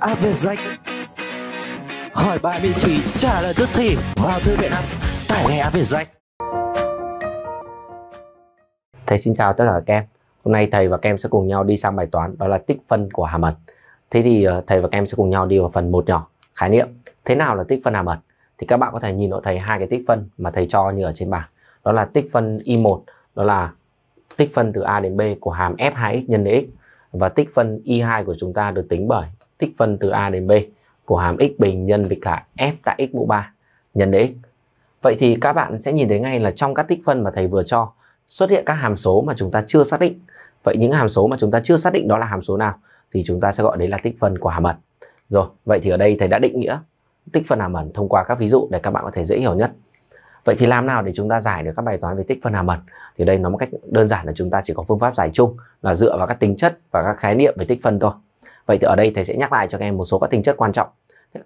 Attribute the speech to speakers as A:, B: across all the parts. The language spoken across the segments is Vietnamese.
A: Áp về danh hỏi bài miễn phí trả lời tức thì vào thư viện app tải ngay Áp về danh thầy xin chào tất cả các em hôm nay thầy và các em sẽ cùng nhau đi sang bài toán đó là tích phân của hàm ẩn thế thì ờ, thầy và các em sẽ cùng nhau đi vào phần một nhỏ khái niệm thế nào là tích phân hàm ẩn thì các bạn có thể nhìn thấy hai cái tích phân mà thầy cho như ở trên bảng đó là tích phân y1 đó là tích phân từ a đến b của hàm f2x nhân x và tích phân y2 của chúng ta được tính bởi tích phân từ A đến B của hàm x bình nhân với cả f tại x mũ 3 nhân dx. Vậy thì các bạn sẽ nhìn thấy ngay là trong các tích phân mà thầy vừa cho xuất hiện các hàm số mà chúng ta chưa xác định. Vậy những hàm số mà chúng ta chưa xác định đó là hàm số nào thì chúng ta sẽ gọi đấy là tích phân của hàm ẩn. Rồi, vậy thì ở đây thầy đã định nghĩa tích phân hàm ẩn thông qua các ví dụ để các bạn có thể dễ hiểu nhất. Vậy thì làm nào để chúng ta giải được các bài toán về tích phân hàm ẩn? Thì đây nó một cách đơn giản là chúng ta chỉ có phương pháp giải chung là dựa vào các tính chất và các khái niệm về tích phân thôi. Vậy thì ở đây thầy sẽ nhắc lại cho các em một số các tính chất quan trọng.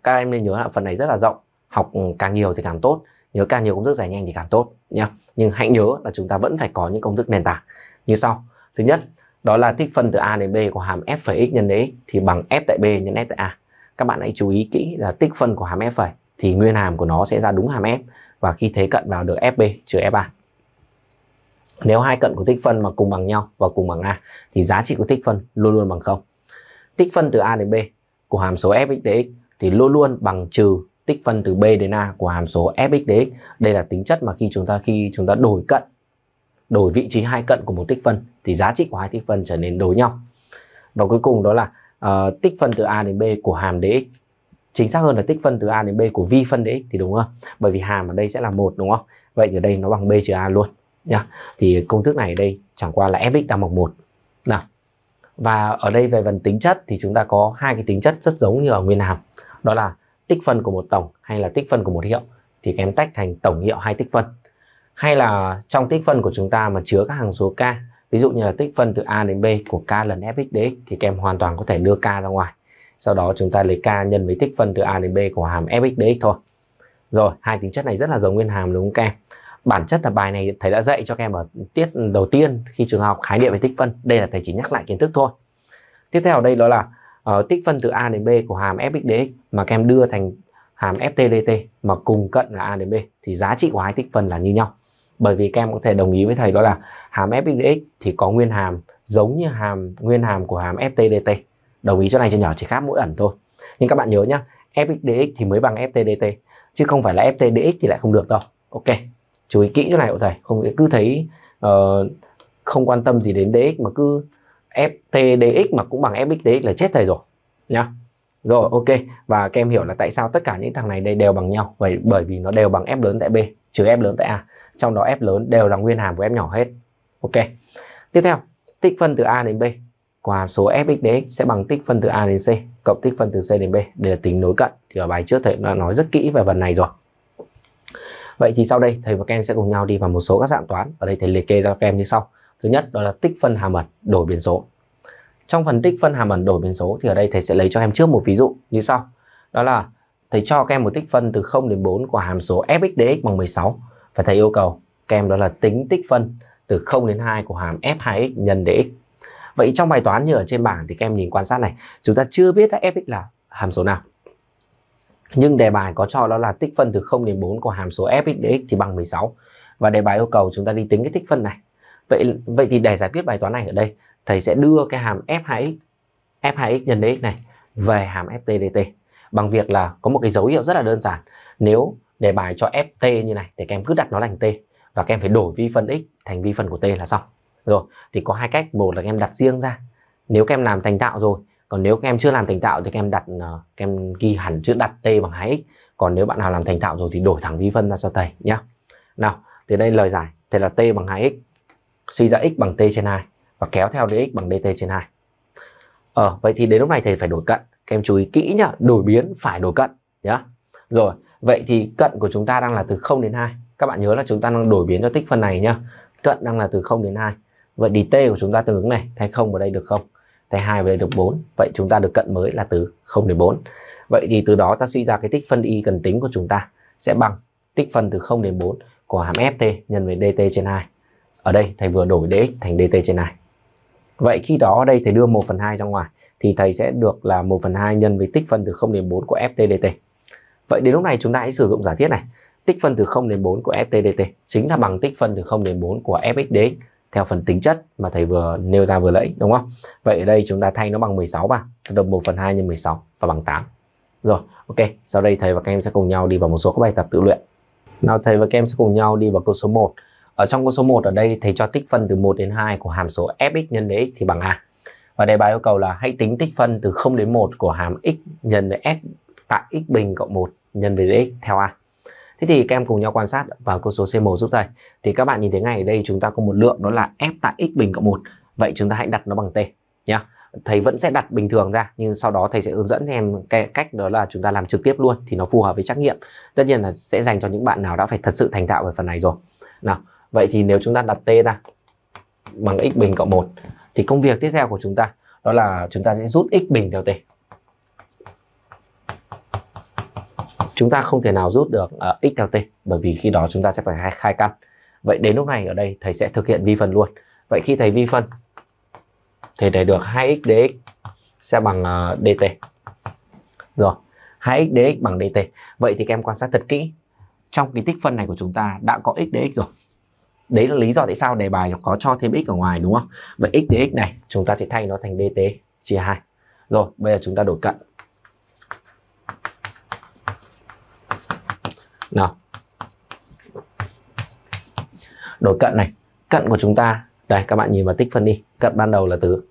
A: Các em nên nhớ là phần này rất là rộng, học càng nhiều thì càng tốt, nhớ càng nhiều công thức giải nhanh thì càng tốt nhá. Nhưng hãy nhớ là chúng ta vẫn phải có những công thức nền tảng như sau. Thứ nhất, đó là tích phân từ a đến b của hàm f x nhân dx thì bằng f tại b nhân f tại a. Các bạn hãy chú ý kỹ là tích phân của hàm f phẩy thì nguyên hàm của nó sẽ ra đúng hàm f và khi thế cận vào được fb trừ fa. Nếu hai cận của tích phân mà cùng bằng nhau và cùng bằng a thì giá trị của tích phân luôn luôn bằng không tích phân từ a đến b của hàm số fx dx thì luôn luôn bằng trừ tích phân từ b đến a của hàm số fx dx. Đây là tính chất mà khi chúng ta khi chúng ta đổi cận đổi vị trí hai cận của một tích phân thì giá trị của hai tích phân trở nên đối nhau. Và cuối cùng đó là uh, tích phân từ a đến b của hàm dx. Chính xác hơn là tích phân từ a đến b của vi phân dx thì đúng không? Bởi vì hàm ở đây sẽ là một đúng không? Vậy thì ở đây nó bằng b trừ a luôn nhá. Thì công thức này ở đây chẳng qua là fx đang bằng một. Nào, và ở đây về phần tính chất thì chúng ta có hai cái tính chất rất giống như ở nguyên hàm đó là tích phân của một tổng hay là tích phân của một hiệu thì các em tách thành tổng hiệu hay tích phân hay là trong tích phân của chúng ta mà chứa các hằng số k ví dụ như là tích phân từ a đến b của k lần fx dx thì các em hoàn toàn có thể đưa k ra ngoài sau đó chúng ta lấy k nhân với tích phân từ a đến b của hàm fx dx thôi rồi hai tính chất này rất là giống nguyên hàm đúng không các em bản chất là bài này thầy đã dạy cho các em ở tiết đầu tiên khi trường học khái niệm về tích phân đây là thầy chỉ nhắc lại kiến thức thôi tiếp theo ở đây đó là uh, tích phân từ a đến b của hàm dx mà các em đưa thành hàm ftdt mà cùng cận là a đến b thì giá trị của hai tích phân là như nhau bởi vì các em có thể đồng ý với thầy đó là hàm dx thì có nguyên hàm giống như hàm nguyên hàm của hàm ftdt đồng ý chỗ này cho nhỏ chỉ khác mỗi ẩn thôi nhưng các bạn nhớ nhá dx thì mới bằng ftdt chứ không phải là ftdx thì lại không được đâu ok chú ý kỹ chỗ này của thầy không cứ thấy uh, không quan tâm gì đến dx mà cứ ft dx mà cũng bằng fx dx là chết thầy rồi nhá rồi ok và các em hiểu là tại sao tất cả những thằng này đây đều bằng nhau bởi bởi vì nó đều bằng f lớn tại b trừ f lớn tại a trong đó f lớn đều là nguyên hàm của f nhỏ hết ok tiếp theo tích phân từ a đến b của hàm số fx dx sẽ bằng tích phân từ a đến c cộng tích phân từ c đến b đây là tính nối cận thì ở bài trước thầy đã nói rất kỹ về phần này rồi Vậy thì sau đây thầy và các em sẽ cùng nhau đi vào một số các dạng toán. Ở đây thầy liệt kê ra các em như sau. Thứ nhất đó là tích phân hàm ẩn đổi biến số. Trong phần tích phân hàm ẩn đổi biến số thì ở đây thầy sẽ lấy cho em trước một ví dụ như sau. Đó là thầy cho các em một tích phân từ 0 đến 4 của hàm số fx dx bằng 16 và thầy yêu cầu các em đó là tính tích phân từ 0 đến 2 của hàm f2x nhân dx. Vậy trong bài toán như ở trên bảng thì các em nhìn quan sát này, chúng ta chưa biết fx là hàm số nào nhưng đề bài có cho đó là tích phân từ 0 đến 4 của hàm số f thì bằng 16 và đề bài yêu cầu chúng ta đi tính cái tích phân này vậy vậy thì để giải quyết bài toán này ở đây thầy sẽ đưa cái hàm f2x f2x nhân dx này về hàm ft dt bằng việc là có một cái dấu hiệu rất là đơn giản nếu đề bài cho ft như này thì các em cứ đặt nó thành t và các em phải đổi vi phân x thành vi phân của t là xong rồi thì có hai cách một là các em đặt riêng ra nếu các em làm thành tạo rồi còn nếu các em chưa làm thành tạo thì các em đặt ờ, các em ghi hẳn chữ đặt t bằng 2x còn nếu bạn nào làm thành tạo rồi thì đổi thẳng vi phân ra cho thầy nhá nào thì đây lời giải thầy là t bằng 2x suy ra x bằng t trên 2 và kéo theo dx bằng dt trên 2 ờ vậy thì đến lúc này thầy phải đổi cận các em chú ý kỹ nhá đổi biến phải đổi cận nhá rồi vậy thì cận của chúng ta đang là từ 0 đến 2 các bạn nhớ là chúng ta đang đổi biến cho tích phân này nhá cận đang là từ 0 đến 2 vậy thì t của chúng ta tương ứng này thay không vào đây được không Thế hai về đây được 4. Vậy chúng ta được cận mới là từ 0 đến 4. Vậy thì từ đó ta suy ra cái tích phân y cần tính của chúng ta sẽ bằng tích phân từ 0 đến 4 của hàm ft nhân với dt trên 2. Ở đây thầy vừa đổi dx thành dt trên 2. Vậy khi đó ở đây thầy đưa 1 phần 2 ra ngoài thì thầy sẽ được là 1 phần 2 nhân với tích phân từ 0 đến 4 của ft dt. Vậy đến lúc này chúng ta hãy sử dụng giả thiết này. Tích phân từ 0 đến 4 của ft dt chính là bằng tích phân từ 0 đến 4 của fx dx theo phần tính chất mà thầy vừa nêu ra vừa lấy đúng không? Vậy ở đây chúng ta thay nó bằng 16 vào, đồng 1 phần 2 nhân 16 và bằng 8. Rồi, ok, sau đây thầy và các em sẽ cùng nhau đi vào một số các bài tập tự luyện. Nào thầy và các em sẽ cùng nhau đi vào câu số 1. Ở trong câu số 1 ở đây thầy cho tích phân từ 1 đến 2 của hàm số fx nhân dx thì bằng a. Và đề bài yêu cầu là hãy tính tích phân từ 0 đến 1 của hàm x nhân với f tại x bình cộng 1 nhân với dx theo a. Thế thì các em cùng nhau quan sát vào câu số C1 giúp thầy. Thì các bạn nhìn thấy ngay ở đây chúng ta có một lượng đó là F tại x bình cộng 1. Vậy chúng ta hãy đặt nó bằng T nhá. Thầy vẫn sẽ đặt bình thường ra nhưng sau đó thầy sẽ hướng dẫn em cái cách đó là chúng ta làm trực tiếp luôn thì nó phù hợp với trắc nghiệm. Tất nhiên là sẽ dành cho những bạn nào đã phải thật sự thành thạo về phần này rồi. Nào, vậy thì nếu chúng ta đặt T ra bằng x bình cộng 1 thì công việc tiếp theo của chúng ta đó là chúng ta sẽ rút x bình theo T. chúng ta không thể nào rút được uh, x theo t bởi vì khi đó chúng ta sẽ phải khai, khai căn vậy đến lúc này ở đây thầy sẽ thực hiện vi phân luôn vậy khi thầy vi phân thì để được 2x dx sẽ bằng uh, dt rồi 2x dx bằng dt vậy thì các em quan sát thật kỹ trong cái tích phân này của chúng ta đã có x dx rồi đấy là lý do tại sao đề bài có cho thêm x ở ngoài đúng không vậy x dx này chúng ta sẽ thay nó thành dt chia 2 rồi bây giờ chúng ta đổi cận nào đổi cận này cận của chúng ta đây các bạn nhìn vào tích phân đi cận ban đầu là từ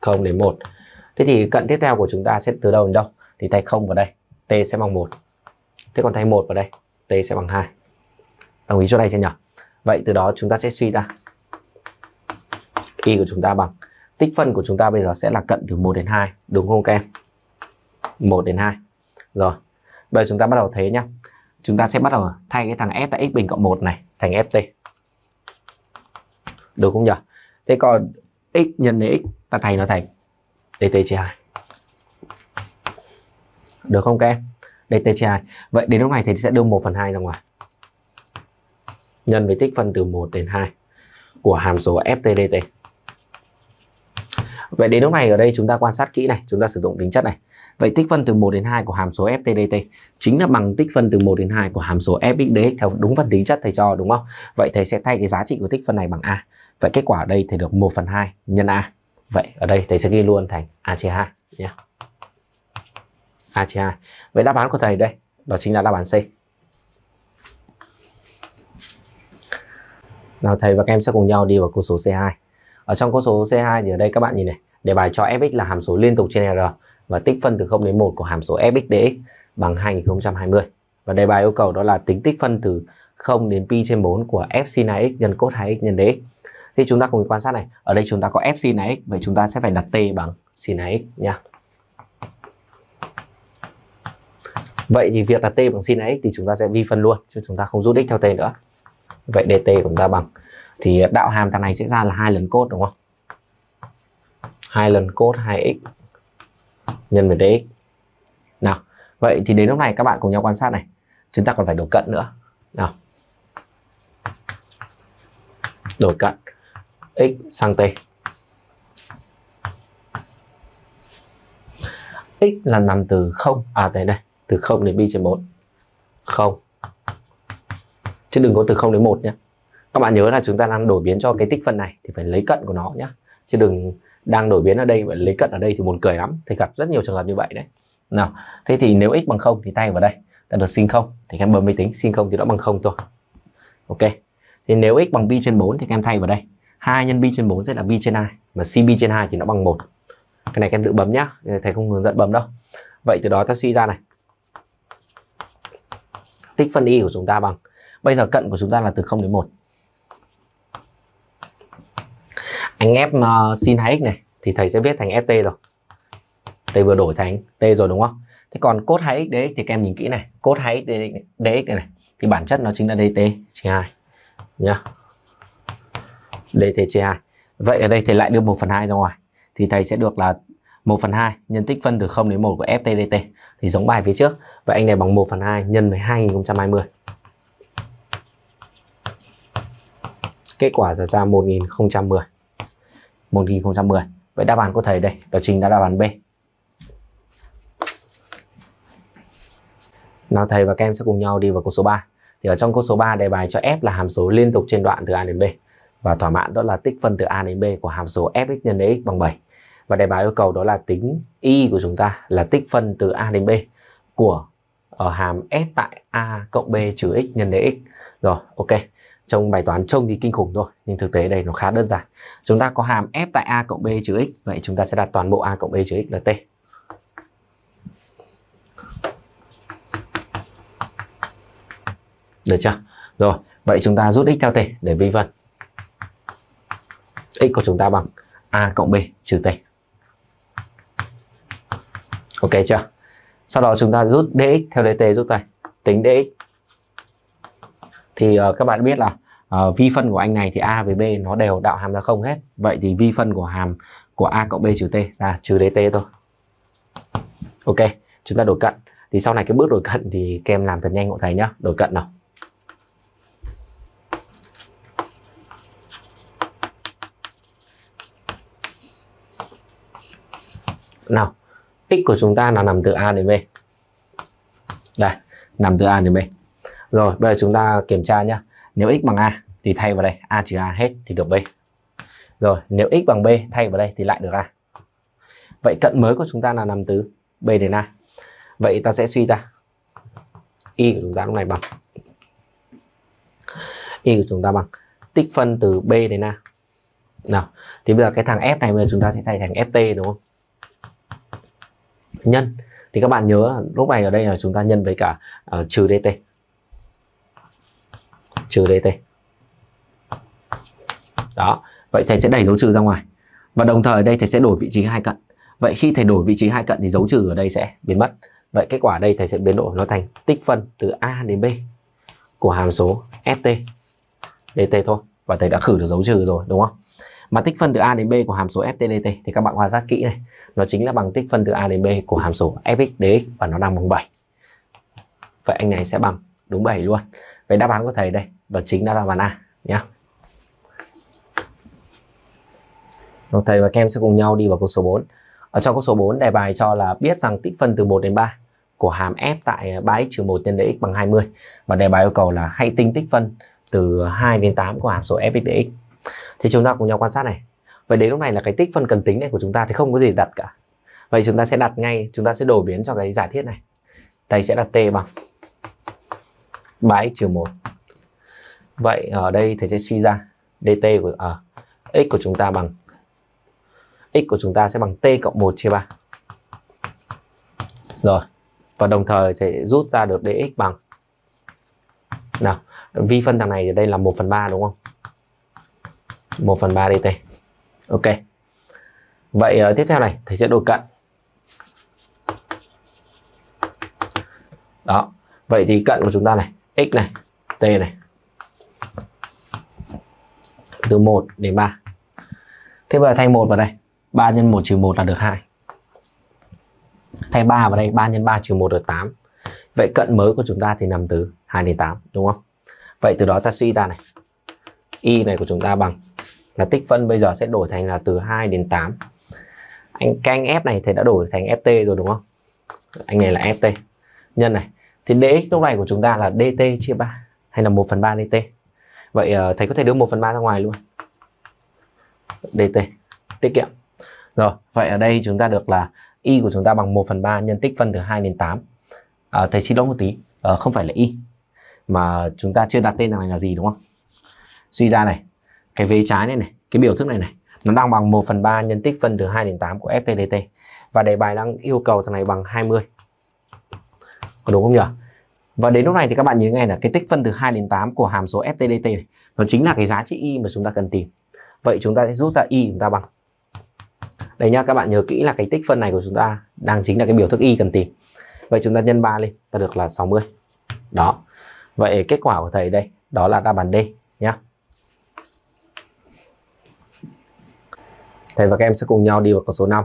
A: 0 đến 1 thế thì cận tiếp theo của chúng ta sẽ từ đâu đến đâu thì thay 0 vào đây t sẽ bằng 1 thế còn thay 1 vào đây t sẽ bằng 2 đồng ý chỗ này chưa nhỉ vậy từ đó chúng ta sẽ suy ra y của chúng ta bằng tích phân của chúng ta bây giờ sẽ là cận từ 1 đến 2 đúng không các em 1 đến 2 rồi bây giờ chúng ta bắt đầu thế nhá chúng ta sẽ bắt đầu thay cái thằng f tại x bình cộng 1 này thành ft được không nhỉ thế còn x nhân với x ta thay nó thành dt chia 2 được không các em dt chia 2 vậy đến lúc này thì sẽ đưa 1 phần 2 ra ngoài nhân với tích phân từ 1 đến 2 của hàm số ft dt Vậy đến lúc này ở đây chúng ta quan sát kỹ này, chúng ta sử dụng tính chất này. Vậy tích phân từ 1 đến 2 của hàm số FTDT chính là bằng tích phân từ 1 đến 2 của hàm số FXDX theo đúng phần tính chất thầy cho đúng không? Vậy thầy sẽ thay cái giá trị của tích phân này bằng A. Vậy kết quả ở đây thầy được 1 phần 2 nhân A. Vậy ở đây thầy sẽ ghi luôn thành A chia 2 nhé. A chia 2. Vậy đáp án của thầy đây, đó chính là đáp án C. Nào thầy và các em sẽ cùng nhau đi vào câu số C2. Ở trong câu số C2 thì ở đây các bạn nhìn này, đề bài cho fx là hàm số liên tục trên R và tích phân từ 0 đến 1 của hàm số f x dx bằng 2020. Và đề bài yêu cầu đó là tính tích phân từ 0 đến pi trên 4 của f sin 2x nhân cos 2x nhân dx. Thì chúng ta cùng quan sát này, ở đây chúng ta có f sin x vậy chúng ta sẽ phải đặt t bằng sin x nha. Vậy thì việc đặt t bằng sin x thì chúng ta sẽ vi phân luôn, chứ chúng ta không rút x theo t nữa. Vậy dt của chúng ta bằng thì đạo hàm thằng này sẽ ra là hai lần cos đúng không? hai lần cos 2x nhân với dx. Nào, vậy thì đến lúc này các bạn cùng nhau quan sát này. Chúng ta còn phải đổi cận nữa. Nào. đổi cận x sang t. x là nằm từ 0 à thế này, từ 0 đến pi trên 4. 0. Chứ đừng có từ 0 đến 1 nhé. Các bạn nhớ là chúng ta đang đổi biến cho cái tích phân này thì phải lấy cận của nó nhé. Chứ đừng đang đổi biến ở đây và lấy cận ở đây thì buồn cười lắm thì gặp rất nhiều trường hợp như vậy đấy nào thế thì nếu x bằng không thì tay vào đây ta được sin không thì các em bấm máy tính sin không thì nó bằng không thôi ok thì nếu x bằng pi trên 4 thì các em thay vào đây 2 nhân pi trên 4 sẽ là pi trên 2 mà pi trên 2 thì nó bằng 1 cái này các em tự bấm nhá thầy không hướng dẫn bấm đâu vậy từ đó ta suy ra này tích phân y của chúng ta bằng bây giờ cận của chúng ta là từ 0 đến 1 anh ép uh, ờ, 2x này thì thầy sẽ viết thành ft rồi thầy vừa đổi thành t rồi đúng không thế còn cốt 2x dx thì các em nhìn kỹ này cốt 2x dx này, này thì bản chất nó chính là dt chia 2 nhá dt chia 2 vậy ở đây thầy lại đưa 1 phần 2 ra ngoài thì thầy sẽ được là 1 phần 2 nhân tích phân từ 0 đến 1 của ft dt, thì giống bài phía trước. Vậy anh này bằng 1 phần 2 nhân với 2020. Kết quả ra ra 1010. 1010. Vậy đáp án của thầy đây, đó chính là đáp án B. Nào thầy và các em sẽ cùng nhau đi vào câu số 3. Thì ở trong câu số 3 đề bài cho f là hàm số liên tục trên đoạn từ a đến b và thỏa mãn đó là tích phân từ a đến b của hàm số fx nhân dx bằng 7. Và đề bài yêu cầu đó là tính y của chúng ta là tích phân từ a đến b của ở ờ, hàm f tại a cộng b trừ x nhân dx. Rồi, ok trong bài toán trông thì kinh khủng thôi nhưng thực tế đây nó khá đơn giản chúng ta có hàm f tại a cộng b trừ x vậy chúng ta sẽ đặt toàn bộ a cộng b trừ x là t được chưa rồi vậy chúng ta rút x theo t để vi phân x của chúng ta bằng a cộng b trừ t ok chưa sau đó chúng ta rút dx theo dt rút tay tính dx thì uh, các bạn biết là uh, vi phân của anh này thì a với b nó đều đạo hàm ra không hết vậy thì vi phân của hàm của a cộng b trừ t ra trừ dt thôi ok chúng ta đổi cận thì sau này cái bước đổi cận thì kem làm thật nhanh cậu thầy nhá đổi cận nào nào x của chúng ta là nằm từ a đến b đây nằm từ a đến b rồi bây giờ chúng ta kiểm tra nhé Nếu x bằng a thì thay vào đây a trừ a hết thì được b Rồi nếu x bằng b thay vào đây thì lại được a Vậy cận mới của chúng ta là nằm từ b đến a Vậy ta sẽ suy ra y của chúng ta lúc này bằng y của chúng ta bằng tích phân từ b đến a nào thì bây giờ cái thằng f này bây giờ chúng ta sẽ thay thành ft đúng không nhân thì các bạn nhớ lúc này ở đây là chúng ta nhân với cả uh, trừ dt trừ dt đó vậy thầy sẽ đẩy dấu trừ ra ngoài và đồng thời ở đây thầy sẽ đổi vị trí hai cận vậy khi thầy đổi vị trí hai cận thì dấu trừ ở đây sẽ biến mất vậy kết quả ở đây thầy sẽ biến đổi nó thành tích phân từ a đến b của hàm số ft dt thôi và thầy đã khử được dấu trừ rồi đúng không mà tích phân từ a đến b của hàm số ft dt thì các bạn quan sát kỹ này nó chính là bằng tích phân từ a đến b của hàm số fx dx và nó đang bằng 7 vậy anh này sẽ bằng đúng 7 luôn vậy đáp án của thầy đây đó chính là bàn A nhé Rồi, thầy và các em sẽ cùng nhau đi vào câu số 4 ở trong câu số 4 đề bài cho là biết rằng tích phân từ 1 đến 3 của hàm f tại 3x 1 nhân x bằng 20 và đề bài yêu cầu là hãy tính tích phân từ 2 đến 8 của hàm số f dx thì chúng ta cùng nhau quan sát này vậy đến lúc này là cái tích phân cần tính này của chúng ta thì không có gì đặt cả vậy chúng ta sẽ đặt ngay chúng ta sẽ đổi biến cho cái giả thiết này thầy sẽ đặt t bằng 3x 1 Vậy ở đây thầy sẽ suy ra dt của à, x của chúng ta bằng x của chúng ta sẽ bằng t cộng 1 chia 3. Rồi. Và đồng thời sẽ rút ra được dx bằng nào, vi phân thằng này ở đây là 1 phần 3 đúng không? 1 phần 3 dt. Ok. Vậy uh, tiếp theo này, thầy sẽ đổi cận. Đó. Vậy thì cận của chúng ta này, x này, t này từ 1 đến 3 thế bây giờ thay 1 vào đây 3 nhân 1 trừ 1 là được 2 thay 3 vào đây 3 nhân 3 trừ 1 được 8 vậy cận mới của chúng ta thì nằm từ 2 đến 8 đúng không vậy từ đó ta suy ra này y này của chúng ta bằng là tích phân bây giờ sẽ đổi thành là từ 2 đến 8 anh cái anh f này thì đã đổi thành ft rồi đúng không anh này là ft nhân này thì dx lúc này của chúng ta là dt chia 3 hay là 1 phần 3 dt vậy ờ, thầy có thể đưa 1 phần 3 ra ngoài luôn dt tiết kiệm rồi vậy ở đây chúng ta được là y của chúng ta bằng 1 phần 3 nhân tích phân từ 2 đến 8 à, ờ, thầy xin lỗi một tí à, không phải là y mà chúng ta chưa đặt tên này là gì đúng không suy ra này cái vế trái này này cái biểu thức này này nó đang bằng 1 phần 3 nhân tích phân từ 2 đến 8 của FTDT và đề bài đang yêu cầu thằng này bằng 20 có đúng không nhỉ và đến lúc này thì các bạn nhớ ngay là cái tích phân từ 2 đến 8 của hàm số FTDT này, nó chính là cái giá trị y mà chúng ta cần tìm. Vậy chúng ta sẽ rút ra y chúng ta bằng. Đây nhá, các bạn nhớ kỹ là cái tích phân này của chúng ta đang chính là cái biểu thức y cần tìm. Vậy chúng ta nhân 3 lên, ta được là 60. Đó. Vậy kết quả của thầy đây, đó là đáp án D nhá. Thầy và các em sẽ cùng nhau đi vào con số 5.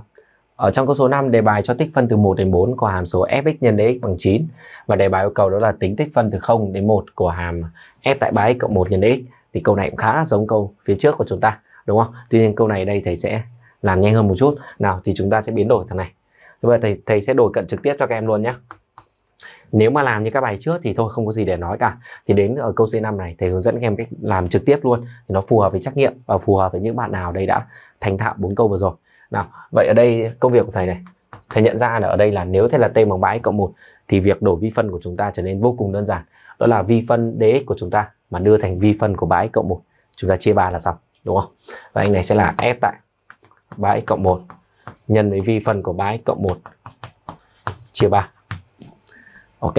A: Ở trong câu số 5, đề bài cho tích phân từ 1 đến 4 của hàm số fx nhân dx bằng 9 và đề bài yêu cầu đó là tính tích phân từ 0 đến 1 của hàm f tại 3x cộng 1 nhân dx thì câu này cũng khá là giống câu phía trước của chúng ta đúng không? Tuy nhiên câu này đây thầy sẽ làm nhanh hơn một chút. Nào thì chúng ta sẽ biến đổi thằng này. Thế bây giờ thầy thầy sẽ đổi cận trực tiếp cho các em luôn nhé. Nếu mà làm như các bài trước thì thôi không có gì để nói cả. Thì đến ở câu C5 này thầy hướng dẫn các em cách làm trực tiếp luôn thì nó phù hợp với trắc nghiệm và phù hợp với những bạn nào đây đã thành thạo bốn câu vừa rồi nào vậy ở đây công việc của thầy này thầy nhận ra là ở đây là nếu thầy là t bằng 3x cộng 1 thì việc đổi vi phân của chúng ta trở nên vô cùng đơn giản đó là vi phân dx của chúng ta mà đưa thành vi phân của 3x cộng 1 chúng ta chia 3 là xong đúng không và anh này sẽ là f tại 3x cộng 1 nhân với vi phân của 3x cộng 1 chia 3 ok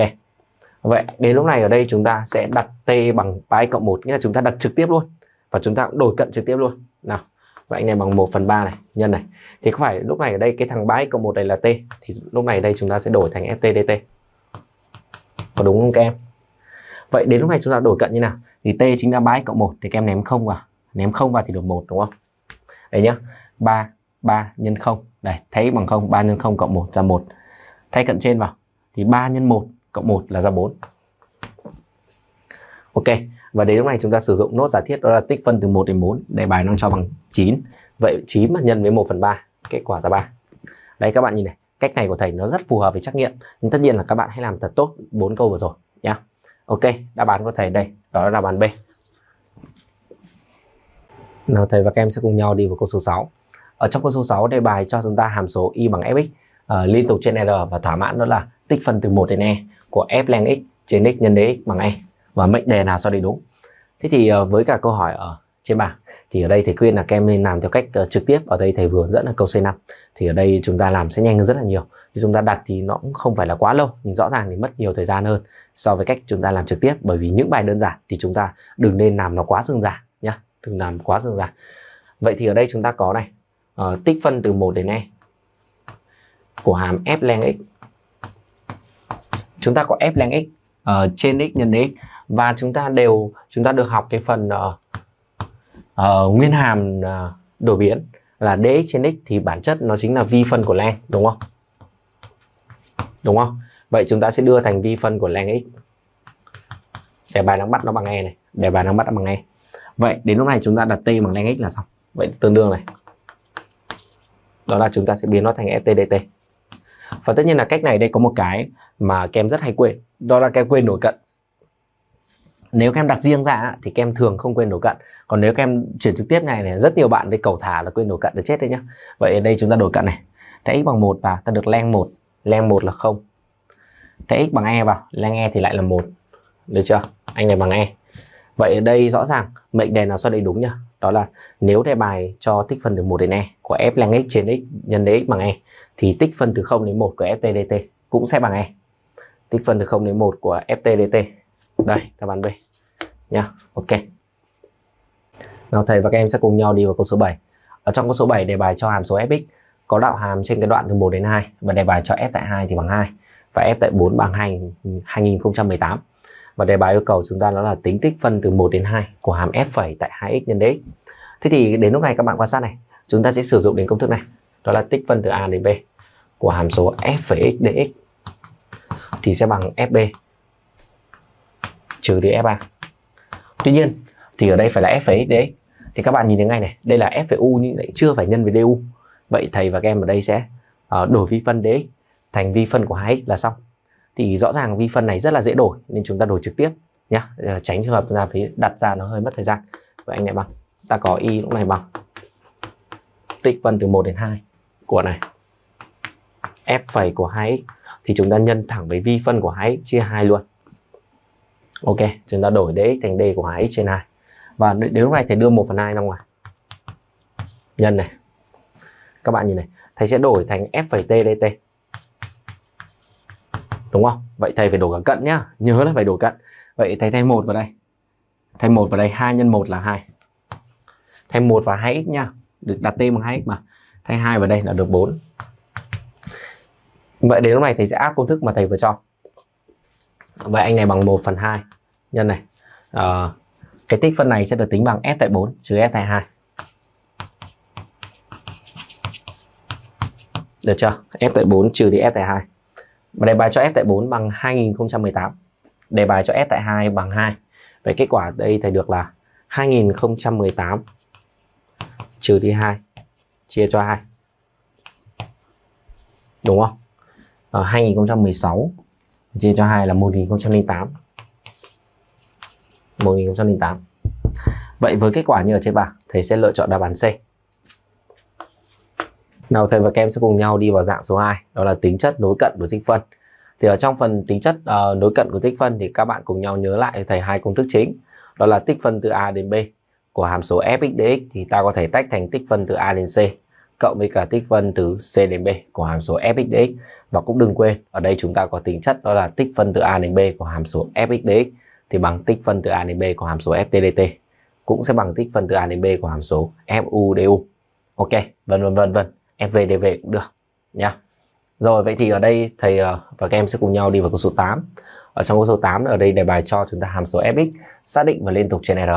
A: vậy đến lúc này ở đây chúng ta sẽ đặt t bằng 3x cộng 1 nghĩa là chúng ta đặt trực tiếp luôn và chúng ta cũng đổi cận trực tiếp luôn nào Vậy anh này bằng 1 phần 3 này nhân này. Thì có phải lúc này ở đây cái thằng 3 cộng 1 này là t. Thì lúc này đây chúng ta sẽ đổi thành ft dt. Có đúng không các em? Vậy đến lúc này chúng ta đổi cận như nào? Thì t chính là 3 cộng 1 thì các em ném không vào. Ném không vào thì được 1 đúng không? Đấy nhá. 3 3 nhân 0. Đây, thấy bằng 0, 3 nhân 0 cộng 1 ra 1. Thay cận trên vào thì 3 nhân 1 cộng 1 là ra 4. Ok, và đến lúc này chúng ta sử dụng nốt giả thiết đó là tích phân từ 1 đến 4 để bài năng cho bằng 9 Vậy 9 mà nhân với 1 phần 3 Kết quả là 3 Đây các bạn nhìn này Cách này của thầy nó rất phù hợp với trắc nghiệm Nhưng tất nhiên là các bạn hãy làm thật tốt bốn câu vừa rồi nhé Ok, đáp án của thầy đây Đó là đáp án B Nào thầy và các em sẽ cùng nhau đi vào câu số 6 Ở trong câu số 6 đề bài cho chúng ta hàm số y bằng fx uh, liên tục trên r và thỏa mãn đó là tích phân từ 1 đến e của f len x trên x nhân dx bằng e và mệnh đề nào sau đây đúng thế thì uh, với cả câu hỏi ở trên bảng thì ở đây thầy khuyên là các em nên làm theo cách ờ, trực tiếp ở đây thầy vừa dẫn là câu C5 thì ở đây chúng ta làm sẽ nhanh hơn rất là nhiều khi chúng ta đặt thì nó cũng không phải là quá lâu nhưng rõ ràng thì mất nhiều thời gian hơn so với cách chúng ta làm trực tiếp bởi vì những bài đơn giản thì chúng ta đừng nên làm nó quá dườm giả nhá đừng làm quá dườm giả vậy thì ở đây chúng ta có này uh, tích phân từ 1 đến e của hàm f len x chúng ta có f len x uh, trên x nhân x và chúng ta đều chúng ta được học cái phần uh, uh, nguyên hàm uh, đổi biến là dx trên x thì bản chất nó chính là vi phân của len đúng không? Đúng không? Vậy chúng ta sẽ đưa thành vi phân của len x. Để bài đang bắt nó bằng e này, để bài đang bắt nó bằng e. Vậy đến lúc này chúng ta đặt t bằng len x là xong. Vậy tương đương này. Đó là chúng ta sẽ biến nó thành ft e dt. Và tất nhiên là cách này đây có một cái mà kem rất hay quên, đó là cái quên nổi cận nếu các em đặt riêng ra thì các em thường không quên đổ cận còn nếu các em chuyển trực tiếp này này rất nhiều bạn đi cầu thả là quên đổ cận để chết đấy nhá vậy ở đây chúng ta đổi cận này thế x bằng một vào ta được len một len một là không thế x bằng e vào len e thì lại là một được chưa anh này bằng e vậy ở đây rõ ràng mệnh đề nào sau đây đúng nhá đó là nếu đề bài cho tích phân từ 1 đến e của f len x trên x nhân x bằng e thì tích phân từ 0 đến 1 của ft dt cũng sẽ bằng e tích phân từ 0 đến 1 của ft dt đây các bạn đây nha ok nào thầy và các em sẽ cùng nhau đi vào câu số 7 ở trong câu số 7 đề bài cho hàm số fx có đạo hàm trên cái đoạn từ 1 đến 2 và đề bài cho f tại 2 thì bằng 2 và f tại 4 bằng 2 2018 và đề bài yêu cầu chúng ta đó là tính tích phân từ 1 đến 2 của hàm f phẩy tại 2x nhân dx thế thì đến lúc này các bạn quan sát này chúng ta sẽ sử dụng đến công thức này đó là tích phân từ a đến b của hàm số f phẩy x dx thì sẽ bằng fb trừ đi fa Tuy nhiên thì ở đây phải là F với FDX thì các bạn nhìn thấy ngay này đây là F với U nhưng lại chưa phải nhân với DU vậy thầy và các em ở đây sẽ uh, đổi vi phân DX thành vi phân của 2X là xong thì rõ ràng vi phân này rất là dễ đổi nên chúng ta đổi trực tiếp nhá ờ, tránh trường hợp chúng ta phải đặt ra nó hơi mất thời gian vậy anh này bằng ta có y lúc này bằng tích phân từ 1 đến 2 của này f phẩy của 2x thì chúng ta nhân thẳng với vi phân của 2x chia 2 luôn Ok, chúng ta đổi dx thành d của 2x trên 2. Và đến lúc này thầy đưa 1 phần 2 ra ngoài. Nhân này. Các bạn nhìn này, thầy sẽ đổi thành f t dt. Đúng không? Vậy thầy phải đổi cả cận nhá, nhớ là phải đổi cận. Vậy thầy thay 1 vào đây. Thay 1 vào đây, 2 x 1 là 2. Thay 1 vào 2x nhá, được đặt t bằng 2x mà. Thay 2 vào đây là được 4. Vậy đến lúc này thầy sẽ áp công thức mà thầy vừa cho. Vậy anh này bằng 1 phần 2 nhân này à, cái tích phân này sẽ được tính bằng f tại 4 trừ f tại 2 được chưa f tại 4 trừ đi f tại 2 và đề bài cho f tại 4 bằng 2018 đề bài cho f tại 2 bằng 2 vậy kết quả đây thầy được là 2018 trừ đi 2 chia cho 2 đúng không à, ờ, 2016 chia cho 2 là 1008 1008. Vậy với kết quả như ở trên bảng, thầy sẽ lựa chọn đáp án C. Nào thầy và các em sẽ cùng nhau đi vào dạng số 2, đó là tính chất nối cận của tích phân. Thì ở trong phần tính chất uh, nối cận của tích phân thì các bạn cùng nhau nhớ lại thầy hai công thức chính, đó là tích phân từ a đến b của hàm số fx dx thì ta có thể tách thành tích phân từ a đến c cộng với cả tích phân từ c đến b của hàm số fx dx và cũng đừng quên ở đây chúng ta có tính chất đó là tích phân từ a đến b của hàm số fx dx thì bằng tích phân từ a đến b của hàm số FTDT cũng sẽ bằng tích phân từ a đến b của hàm số FUDU. Ok, vân vân vân vân, FVDV cũng được nhá. Rồi vậy thì ở đây thầy ờ, và các em sẽ cùng nhau đi vào câu số 8. Ở trong câu số 8 ở đây đề bài cho chúng ta hàm số fx xác định và liên tục trên r.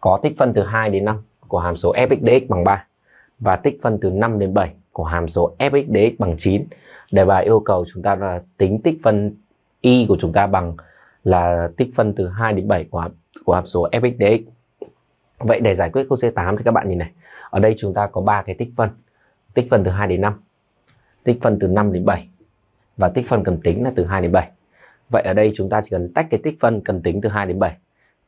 A: Có tích phân từ 2 đến 5 của hàm số fx dx bằng 3 và tích phân từ 5 đến 7 của hàm số fx dx bằng 9. Đề bài yêu cầu chúng ta là tính tích phân y của chúng ta bằng là tích phân từ 2 đến 7 của của hàm số fxdx. Vậy để giải quyết câu C8 thì các bạn nhìn này. Ở đây chúng ta có ba cái tích phân. Tích phân từ 2 đến 5. Tích phân từ 5 đến 7. Và tích phân cần tính là từ 2 đến 7. Vậy ở đây chúng ta chỉ cần tách cái tích phân cần tính từ 2 đến 7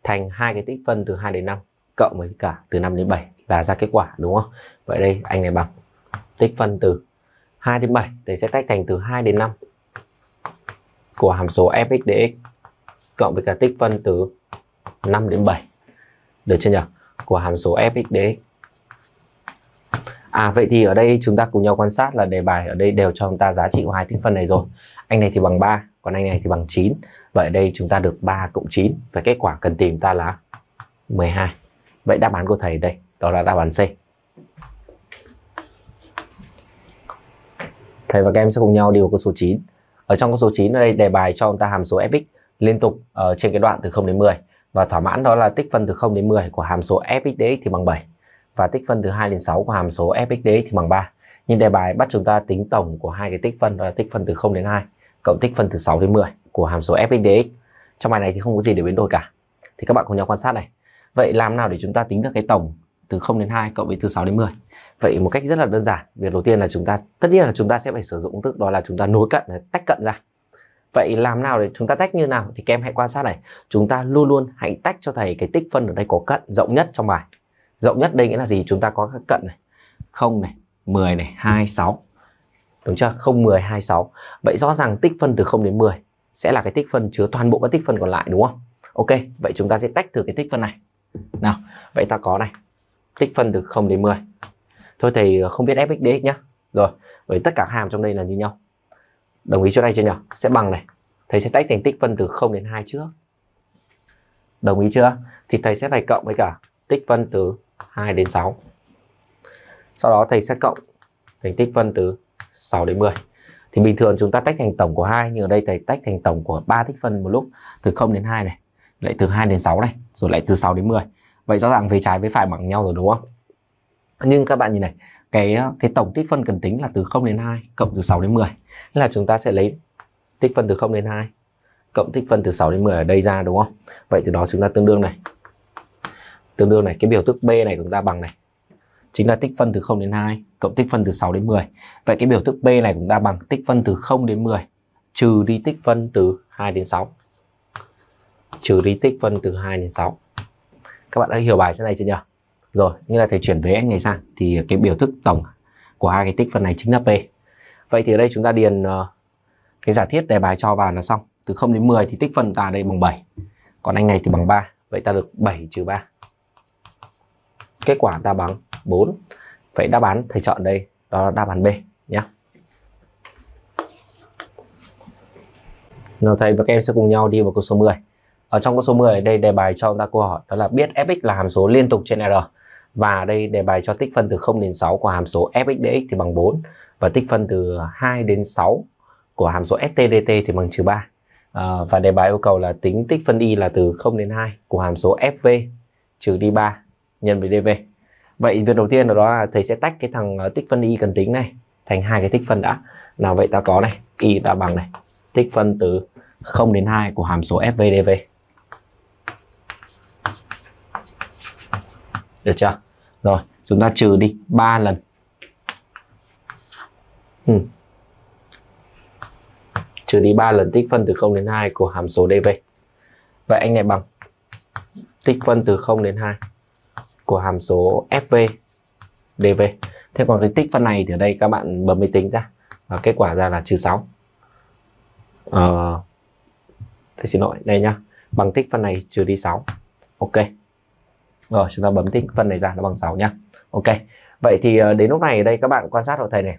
A: thành hai cái tích phân từ 2 đến 5 cộng với cả từ 5 đến 7 là ra kết quả đúng không? Vậy đây anh này bằng tích phân từ 2 đến 7 thì sẽ tách thành từ 2 đến 5 của hàm số fxdx cộng với cả tích phân từ 5 đến 7 được chưa nhỉ của hàm số f x À vậy thì ở đây chúng ta cùng nhau quan sát là đề bài ở đây đều cho chúng ta giá trị của hai tích phân này rồi. Anh này thì bằng 3, còn anh này thì bằng 9. Vậy ở đây chúng ta được 3 cộng 9 và kết quả cần tìm ta là 12. Vậy đáp án của thầy đây, đó là đáp án C. Thầy và các em sẽ cùng nhau đi vào câu số 9. Ở trong câu số 9 ở đây đề bài cho chúng ta hàm số fx liên tục uh, trên cái đoạn từ 0 đến 10 và thỏa mãn đó là tích phân từ 0 đến 10 của hàm số fxdx thì bằng 7 và tích phân từ 2 đến 6 của hàm số fxdx thì bằng 3. Nhưng đề bài bắt chúng ta tính tổng của hai cái tích phân đó là tích phân từ 0 đến 2 cộng tích phân từ 6 đến 10 của hàm số fxdx. Trong bài này thì không có gì để biến đổi cả. Thì các bạn cùng nhau quan sát này. Vậy làm nào để chúng ta tính được cái tổng từ 0 đến 2 cộng với từ 6 đến 10. Vậy một cách rất là đơn giản, việc đầu tiên là chúng ta tất nhiên là chúng ta sẽ phải sử dụng công thức đó là chúng ta nối cận tách cận ra. Vậy làm nào để chúng ta tách như nào thì các em hãy quan sát này. Chúng ta luôn luôn hãy tách cho thầy cái tích phân ở đây có cận rộng nhất trong bài. Rộng nhất đây nghĩa là gì? Chúng ta có các cận này. 0 này, 10 này, 26. Đúng chưa? 0 10 26. Vậy rõ ràng tích phân từ 0 đến 10 sẽ là cái tích phân chứa toàn bộ các tích phân còn lại đúng không? Ok, vậy chúng ta sẽ tách từ cái tích phân này. Nào, vậy ta có này. Tích phân từ 0 đến 10. Thôi thầy không biết fxdx nhá. Rồi, vậy tất cả hàm trong đây là như nhau. Đồng ý chỗ này chưa nhỉ? Sẽ bằng này. Thầy sẽ tách thành tích phân từ 0 đến 2 trước. Đồng ý chưa? Thì thầy sẽ phải cộng với cả tích phân từ 2 đến 6. Sau đó thầy sẽ cộng thành tích phân từ 6 đến 10. Thì bình thường chúng ta tách thành tổng của hai nhưng ở đây thầy tách thành tổng của ba tích phân một lúc từ 0 đến 2 này, lại từ 2 đến 6 này, rồi lại từ 6 đến 10. Vậy rõ ràng về trái với phải bằng nhau rồi đúng không? Nhưng các bạn nhìn này, cái ờ, cái tổng tích phân cần tính là từ 0 đến 2 cộng từ 6 đến 10. Nên là chúng ta sẽ lấy tích phân từ 0 đến 2 cộng tích phân từ 6 đến 10 ở đây ra đúng không? Vậy từ đó chúng ta tương đương này. Tương đương này cái biểu thức B này của chúng ta bằng này. Chính là tích phân từ 0 đến 2 cộng tích phân từ 6 đến 10. Vậy cái biểu thức B này của chúng ta bằng tích phân từ 0 đến 10 trừ đi tích phân từ 2 đến 6. Trừ đi tích phân từ 2 đến 6. Các bạn đã hiểu bài chỗ này chưa nhỉ? Rồi, như là thầy chuyển với anh này sang thì cái biểu thức tổng của hai cái tích phân này chính là P. Vậy thì ở đây chúng ta điền ờ, cái giả thiết đề bài cho vào là xong. Từ 0 đến 10 thì tích phân ta ở đây bằng 7. Còn anh này thì bằng 3. Vậy ta được 7 trừ 3. Kết quả ta bằng 4. Vậy đáp án thầy chọn đây đó là đáp án B nhé. Nào thầy và các em sẽ cùng nhau đi vào câu số 10. Ở trong câu số 10 đây đề bài cho chúng ta câu hỏi đó là biết fx là hàm số liên tục trên R và đây đề bài cho tích phân từ 0 đến 6 của hàm số fx dx thì bằng 4 và tích phân từ 2 đến 6 của hàm số ft dt thì bằng trừ 3. À, và đề bài yêu cầu là tính tích phân y là từ 0 đến 2 của hàm số fv trừ đi 3 nhân với dv. Vậy việc đầu tiên đó là thầy sẽ tách cái thằng ờ, tích phân y cần tính này thành hai cái tích phân đã. Nào vậy ta có này, y ta bằng này, tích phân từ 0 đến 2 của hàm số fv dv. Được chưa? Rồi, chúng ta trừ đi 3 lần. Ừ. Trừ đi 3 lần tích phân từ 0 đến 2 của hàm số DV. Vậy anh này bằng tích phân từ 0 đến 2 của hàm số FV DV. Thế còn cái tích phân này thì ở đây các bạn bấm máy tính ra và kết quả ra là trừ 6. Ờ, xin lỗi, đây nhá. Bằng tích phân này trừ đi 6. Ok. Rồi chúng ta bấm tích phân này ra nó bằng 6 nhá. Ok. Vậy thì ờ, đến lúc này ở đây các bạn quan sát hộ thầy này.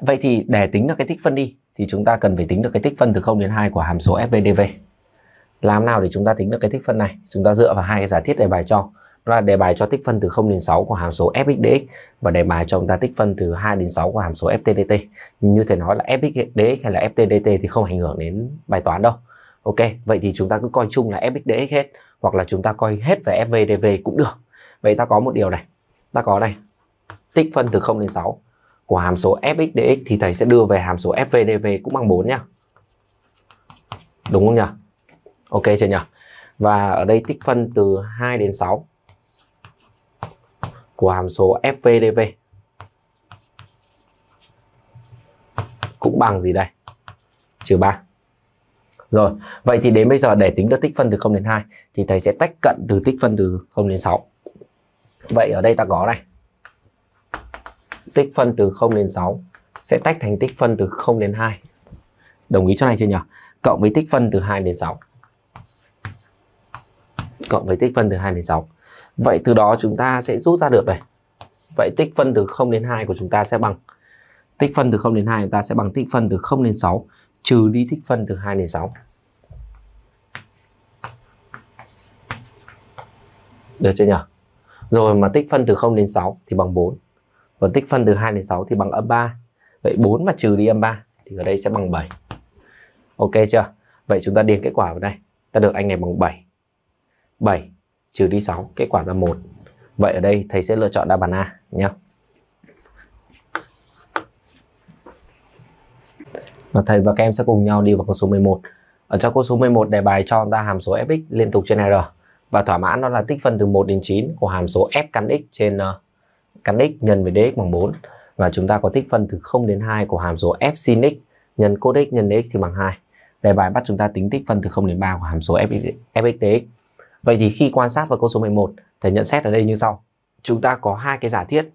A: Vậy thì để tính được cái tích phân đi thì chúng ta cần phải tính được cái tích phân từ 0 đến 2 của hàm số FVDV. Làm nào để chúng ta tính được cái tích phân này? Chúng ta dựa vào hai cái giả thiết đề bài cho. Đó là đề bài cho tích phân từ 0 đến 6 của hàm số fxdx và đề bài cho chúng ta tích phân từ 2 đến 6 của hàm số ftdt. Như thế nói là fxdx hay là ftdt thì không ảnh hưởng đến bài toán đâu. Ok, vậy thì chúng ta cứ coi chung là FXDX hết hoặc là chúng ta coi hết về FVDV cũng được. Vậy ta có một điều này. Ta có này. Tích phân từ 0 đến 6 của hàm số FXDX thì thầy sẽ đưa về hàm số FVDV cũng bằng 4 nhá. Đúng không nhỉ? Ok chưa nhỉ? Và ở đây tích phân từ 2 đến 6 của hàm số FVDV cũng bằng gì đây? Trừ 3. Rồi, vậy thì đến bây giờ để tính được tích phân từ 0 đến 2 thì thầy sẽ tách cận từ tích phân từ 0 đến 6. Vậy ở đây ta có này. Tích phân từ 0 đến 6 sẽ tách thành tích phân từ 0 đến 2. Đồng ý chỗ này chưa nhỉ? Cộng với tích phân từ 2 đến 6. Cộng với tích phân từ 2 đến 6. Vậy từ đó chúng ta sẽ rút ra được này. Vậy tích phân từ 0 đến 2 của chúng ta sẽ bằng tích phân từ 0 đến 2 chúng ta sẽ bằng tích phân từ 0 đến 6 trừ đi tích phân từ 2 đến 6. Được chưa nhỉ? Rồi mà tích phân từ 0 đến 6 thì bằng 4. Còn tích phân từ 2 đến 6 thì bằng âm 3. Vậy 4 mà trừ đi âm 3 thì ở đây sẽ bằng 7. Ok chưa? Vậy chúng ta điền kết quả vào đây. Ta được anh này bằng 7. 7 trừ đi 6, kết quả là 1. Vậy ở đây thầy sẽ lựa chọn đáp án A nhé. và thầy và các em sẽ cùng nhau đi vào câu số 11 ở trong câu số 11 đề bài cho chúng ta hàm số fx liên tục trên r và thỏa mãn nó là tích phân từ 1 đến 9 của hàm số f căn x trên uh, ờ, căn x nhân với dx bằng 4 và chúng ta có tích phân từ 0 đến 2 của hàm số f sin x nhân cos x nhân dx thì bằng 2 đề bài bắt chúng ta tính tích phân từ 0 đến 3 của hàm số fx, fx dx vậy thì khi quan sát vào câu số 11 thầy nhận xét ở đây như sau chúng ta có hai cái giả thiết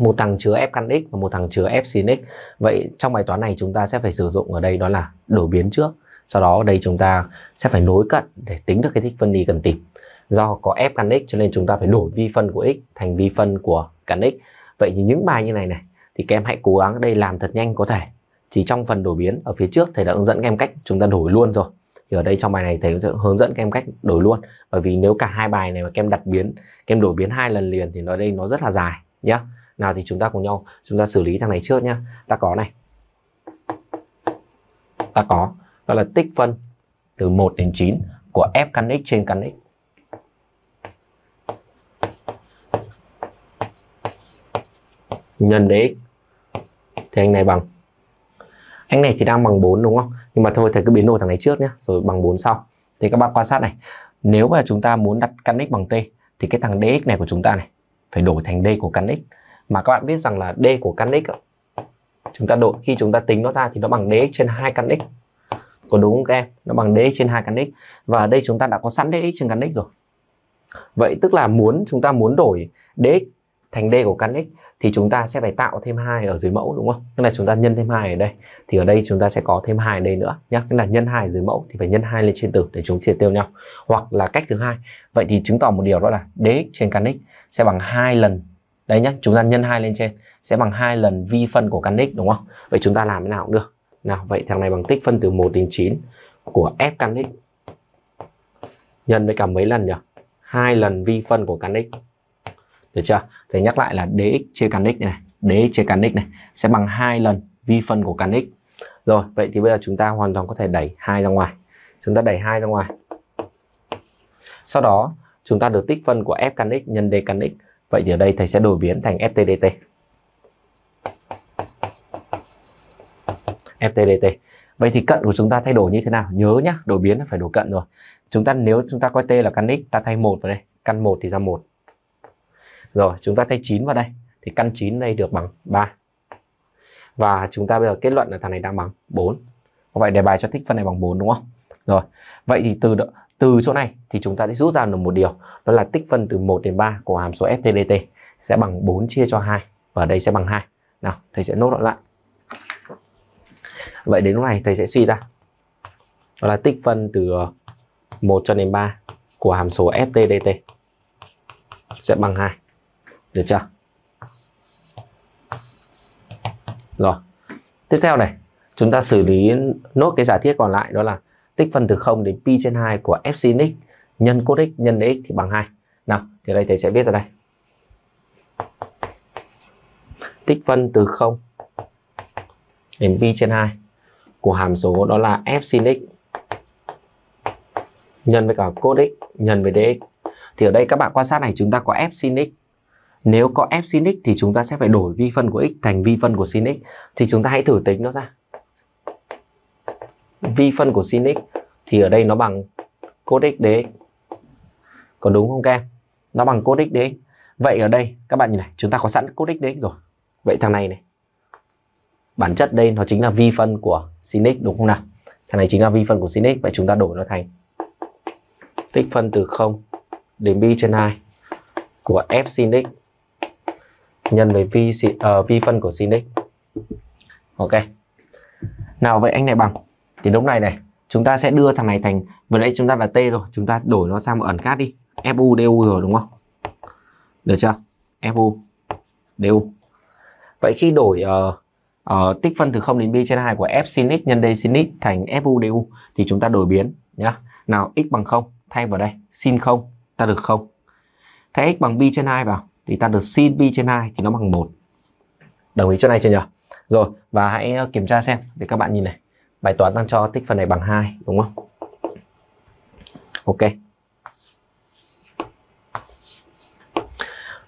A: một thằng chứa f căn x và một thằng chứa f sin x vậy trong bài toán này chúng ta sẽ phải sử dụng ở đây đó là đổi biến trước sau đó ở đây chúng ta sẽ phải nối cận để tính được cái thích phân ly cần tìm do có f căn x cho nên chúng ta phải đổi vi phân của x thành vi phân của căn x vậy thì những bài như này này thì các em hãy cố gắng đây làm thật nhanh có thể chỉ trong phần đổi biến ở phía trước thầy đã hướng dẫn các em cách chúng ta đổi luôn rồi thì ở đây trong bài này thầy sẽ hướng dẫn các em cách đổi luôn bởi vì nếu cả hai bài này mà các em đặt biến các em đổi biến hai lần liền thì nó đây nó rất là dài nhá nào thì chúng ta cùng nhau chúng ta xử lý thằng này trước nhá ta có này ta có đó là tích phân từ 1 đến 9 của f căn x trên căn x nhân dx thì anh này bằng anh này thì đang bằng 4 đúng không nhưng mà thôi thầy cứ biến đổi thằng này trước nhé rồi bằng 4 sau thì các bạn quan sát này nếu mà chúng ta muốn đặt căn x bằng t thì cái thằng dx này của chúng ta này phải đổi thành d của căn x mà các bạn biết rằng là d của căn x chúng ta đổi khi chúng ta tính nó ra thì nó bằng d trên hai căn x có đúng không các em nó bằng d trên hai căn x và ở đây chúng ta đã có sẵn dx trên căn x rồi vậy tức là muốn chúng ta muốn đổi dx thành d của căn x thì chúng ta sẽ phải tạo thêm hai ở dưới mẫu đúng không? Tức là chúng ta nhân thêm hai ở đây thì ở đây chúng ta sẽ có thêm hai ở đây nữa nhá. Tức là nhân hai dưới mẫu thì phải nhân hai lên trên tử để chúng chia tiêu nhau. Hoặc là cách thứ hai. Vậy thì chứng tỏ một điều đó là dx trên căn x sẽ bằng hai lần Đấy nhá, chúng ta nhân hai lên trên sẽ bằng hai lần vi phân của căn x đúng không? Vậy chúng ta làm thế nào cũng được. Nào, vậy thằng này bằng tích phân từ 1 đến 9 của f căn x nhân với cả mấy lần nhỉ? Hai lần vi phân của căn x. Được chưa? Thầy nhắc lại là dx chia căn x này, dx chia căn x này sẽ bằng hai lần vi phân của căn x. Rồi, vậy thì bây giờ chúng ta hoàn toàn có thể đẩy hai ra ngoài. Chúng ta đẩy hai ra ngoài. Sau đó, chúng ta được tích phân của f căn x nhân d căn x Vậy thì ở đây thầy sẽ đổi biến thành FTDT. FTDT. Vậy thì cận của chúng ta thay đổi như thế nào? Nhớ nhá, đổi biến là phải đổi cận rồi. Chúng ta nếu chúng ta coi T là căn x, ta thay một vào đây, căn 1 thì ra 1. Rồi, chúng ta thay 9 vào đây thì căn 9 đây được bằng 3. Và chúng ta bây giờ kết luận là thằng này đang bằng 4. Vậy đề bài cho tích phân này bằng 4 đúng không? Rồi. Vậy thì từ từ chỗ này thì chúng ta sẽ rút ra được một điều, đó là tích phân từ 1 đến 3 của hàm số FTDT sẽ bằng 4 chia cho 2 và đây sẽ bằng 2. Nào, thầy sẽ nốt lại. Vậy đến lúc này thầy sẽ suy ra. Đó là tích phân từ 1 ờ, cho đến 3 của hàm số STDT sẽ bằng 2. Được chưa? Rồi. Tiếp theo này, chúng ta xử lý nốt cái giả thiết còn lại đó là tích phân từ 0 đến pi trên 2 của f sin x nhân cos x nhân dx thì bằng 2. Nào, thì đây thầy sẽ viết ra đây. Tích phân từ 0 đến pi trên 2 của hàm số đó là f sin x nhân với cả cos x nhân với dx. Thì ở đây các bạn quan sát này chúng ta có f sin x. Nếu có f sin x thì chúng ta sẽ phải đổi vi phân của x thành vi phân của sin x. Thì chúng ta hãy thử tính nó ra vi phân của sin x thì ở đây nó bằng cos x dx. Có đúng không các em? Nó bằng cos x dx. Vậy ở đây các bạn nhìn này, chúng ta có sẵn cos x dx rồi. Vậy thằng này này. Bản chất đây nó chính là vi phân của sin x đúng không nào? Thằng này chính là vi phân của sin x vậy chúng ta đổi nó thành tích phân từ 0 đến bi trên 2 của f sin x nhân với vi uh, vi phân của sin x. Ok. Nào vậy anh này bằng thì lúc này này chúng ta sẽ đưa thằng này thành vừa nãy chúng ta là t rồi chúng ta đổi nó sang một ẩn cát đi fu du rồi đúng không được chưa fu du vậy khi đổi uh, uh, tích phân từ 0 đến b trên 2 của f sin x nhân d sin x thành fu du thì chúng ta đổi biến nhá nào x bằng 0 thay vào đây sin 0 ta được 0 thay x bằng b trên 2 vào thì ta được sin b trên 2 thì nó bằng 1 đồng ý chỗ này chưa nhỉ rồi và hãy ờ, kiểm tra xem để các bạn nhìn này bài toán đang cho tích phần này bằng 2 đúng không? Ok.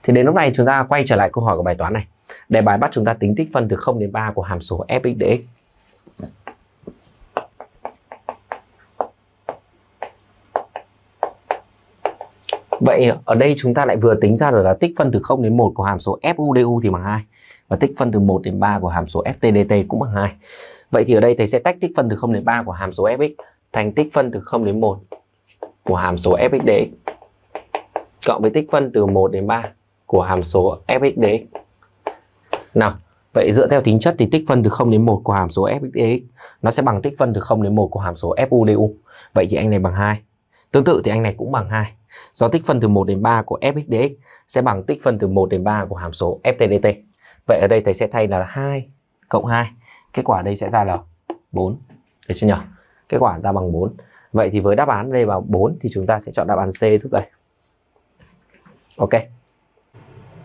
A: Thì đến lúc này chúng ta quay trở lại câu hỏi của bài toán này. Đề bài bắt chúng ta tính tích phân từ 0 đến 3 của hàm số fx dx. Vậy ở đây chúng ta lại vừa tính ra được là tích phân từ 0 đến 1 của hàm số fu du thì bằng 2 và tích phân từ 1 đến 3 của hàm số FTDT cũng bằng 2. Vậy thì ở đây thầy sẽ tách tích phân từ 0 đến 3 của hàm số fx thành tích phân từ 0 đến 1 của hàm số fxdx cộng với tích phân từ 1 đến 3 của hàm số fxdx. Nào, vậy dựa theo tính chất thì tích phân từ 0 đến 1 của hàm số fxdx nó sẽ bằng tích phân từ 0 đến 1 của hàm số fudu. Vậy thì anh này bằng 2. Tương tự thì anh này cũng bằng 2. Do tích phân từ 1 đến 3 của fxdx sẽ bằng tích phân từ 1 đến 3 của hàm số ftdt. Vậy ở đây thầy sẽ thay là 2 cộng 2. Kết quả đây sẽ ra là 4. Được chưa nhỉ? Kết quả ra bằng 4. Vậy thì với đáp án đây vào 4 thì chúng ta sẽ chọn đáp án C giúp thầy. Ok.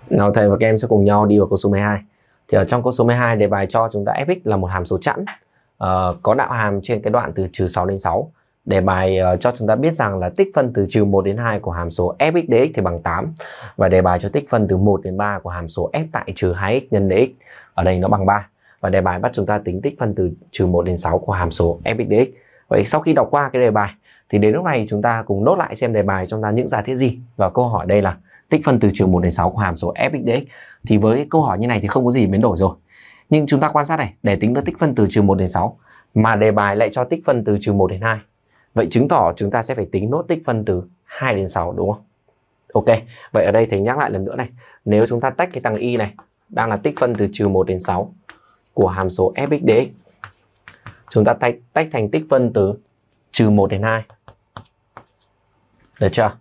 A: Nào thầy và các em sẽ cùng nhau đi vào câu số 12. Thì ở trong câu số 12 đề bài cho chúng ta fx là một hàm số chẵn uh, có đạo hàm trên cái đoạn từ trừ 6 đến 6 để bài uh, cho chúng ta biết rằng là tích phân từ trừ 1 đến 2 của hàm số f dx thì bằng 8 và đề bài cho tích phân từ 1 đến 3 của hàm số f tại trừ 2x nhân dx ở đây nó bằng 3 và đề bài bắt chúng ta tính tích phân từ trừ 1 đến 6 của hàm số f dx. Vậy sau khi đọc qua cái đề bài thì đến lúc này chúng ta cùng nốt lại xem đề bài chúng ta những giả thiết gì và câu hỏi đây là tích phân từ trừ 1 đến 6 của hàm số f dx thì với câu hỏi như này thì không có gì biến đổi rồi. Nhưng chúng ta quan sát này, để tính được tích phân từ trừ 1 đến 6 mà đề bài lại cho tích phân từ trừ 1 đến 2 Vậy chứng tỏ chúng ta sẽ phải tính nốt tích phân từ 2 đến 6 đúng không? Ok, vậy ở đây thầy nhắc lại lần nữa này. Nếu chúng ta tách cái thằng y này đang là tích phân từ trừ 1 đến 6 của hàm số fx dx. Chúng ta tách, tách thành tích phân từ trừ 1 đến 2. Được chưa?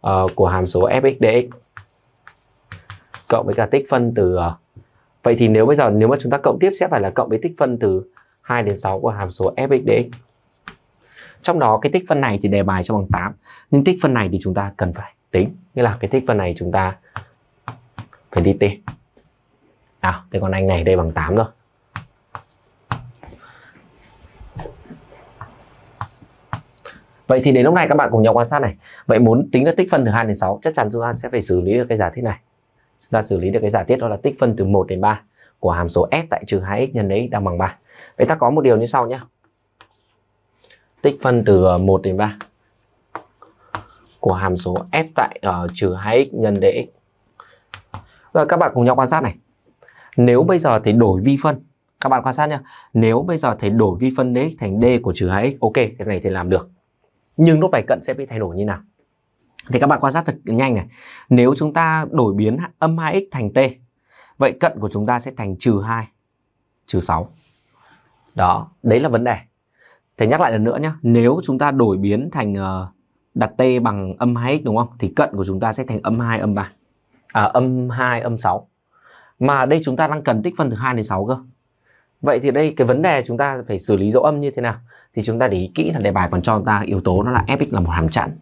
A: À, của hàm số fx dx cộng với cả tích phân từ ờ, Vậy thì nếu bây giờ nếu mà chúng ta cộng tiếp sẽ phải là cộng với tích phân từ 2 đến 6 của hàm số fx dx trong đó cái tích phân này thì đề bài cho bằng 8 nhưng tích phân này thì chúng ta cần phải tính nghĩa là cái tích phân này chúng ta phải đi tìm à, thế còn anh này đây bằng 8 rồi Vậy thì đến lúc này các bạn cùng nhau quan sát này Vậy muốn tính được tích phân từ 2 đến 6 Chắc chắn chúng ta sẽ phải xử lý được cái giả thiết này Chúng ta xử lý được cái giả thiết đó là tích phân từ 1 đến 3 Của hàm số f tại trừ 2x nhân x đang bằng 3 Vậy ta có một điều như sau nhé tích phân từ 1 ờ, đến 3 của hàm số f tại uh, trừ 2x nhân dx. Và các bạn cùng nhau quan sát này. Nếu bây giờ thì đổi vi phân, các bạn quan sát nhá. Nếu bây giờ thầy đổi vi phân dx thành d của trừ 2x, ok, cái này thì làm được. Nhưng lúc này cận sẽ bị thay đổi như nào? Thì các bạn quan sát thật nhanh này. Nếu chúng ta đổi biến âm 2x thành t, vậy cận của chúng ta sẽ thành trừ 2, trừ 6. Đó, đấy là vấn đề thầy nhắc lại lần nữa nhé nếu chúng ta đổi biến thành ờ, đặt t bằng âm 2x đúng không thì cận của chúng ta sẽ thành âm 2 âm 3 à, âm 2 âm 6 mà đây chúng ta đang cần tích phân từ 2 đến 6 cơ Vậy thì đây cái vấn đề chúng ta phải xử lý dấu âm như thế nào Thì chúng ta để ý kỹ là đề bài còn cho chúng ta yếu tố nó là fx là một hàm chẵn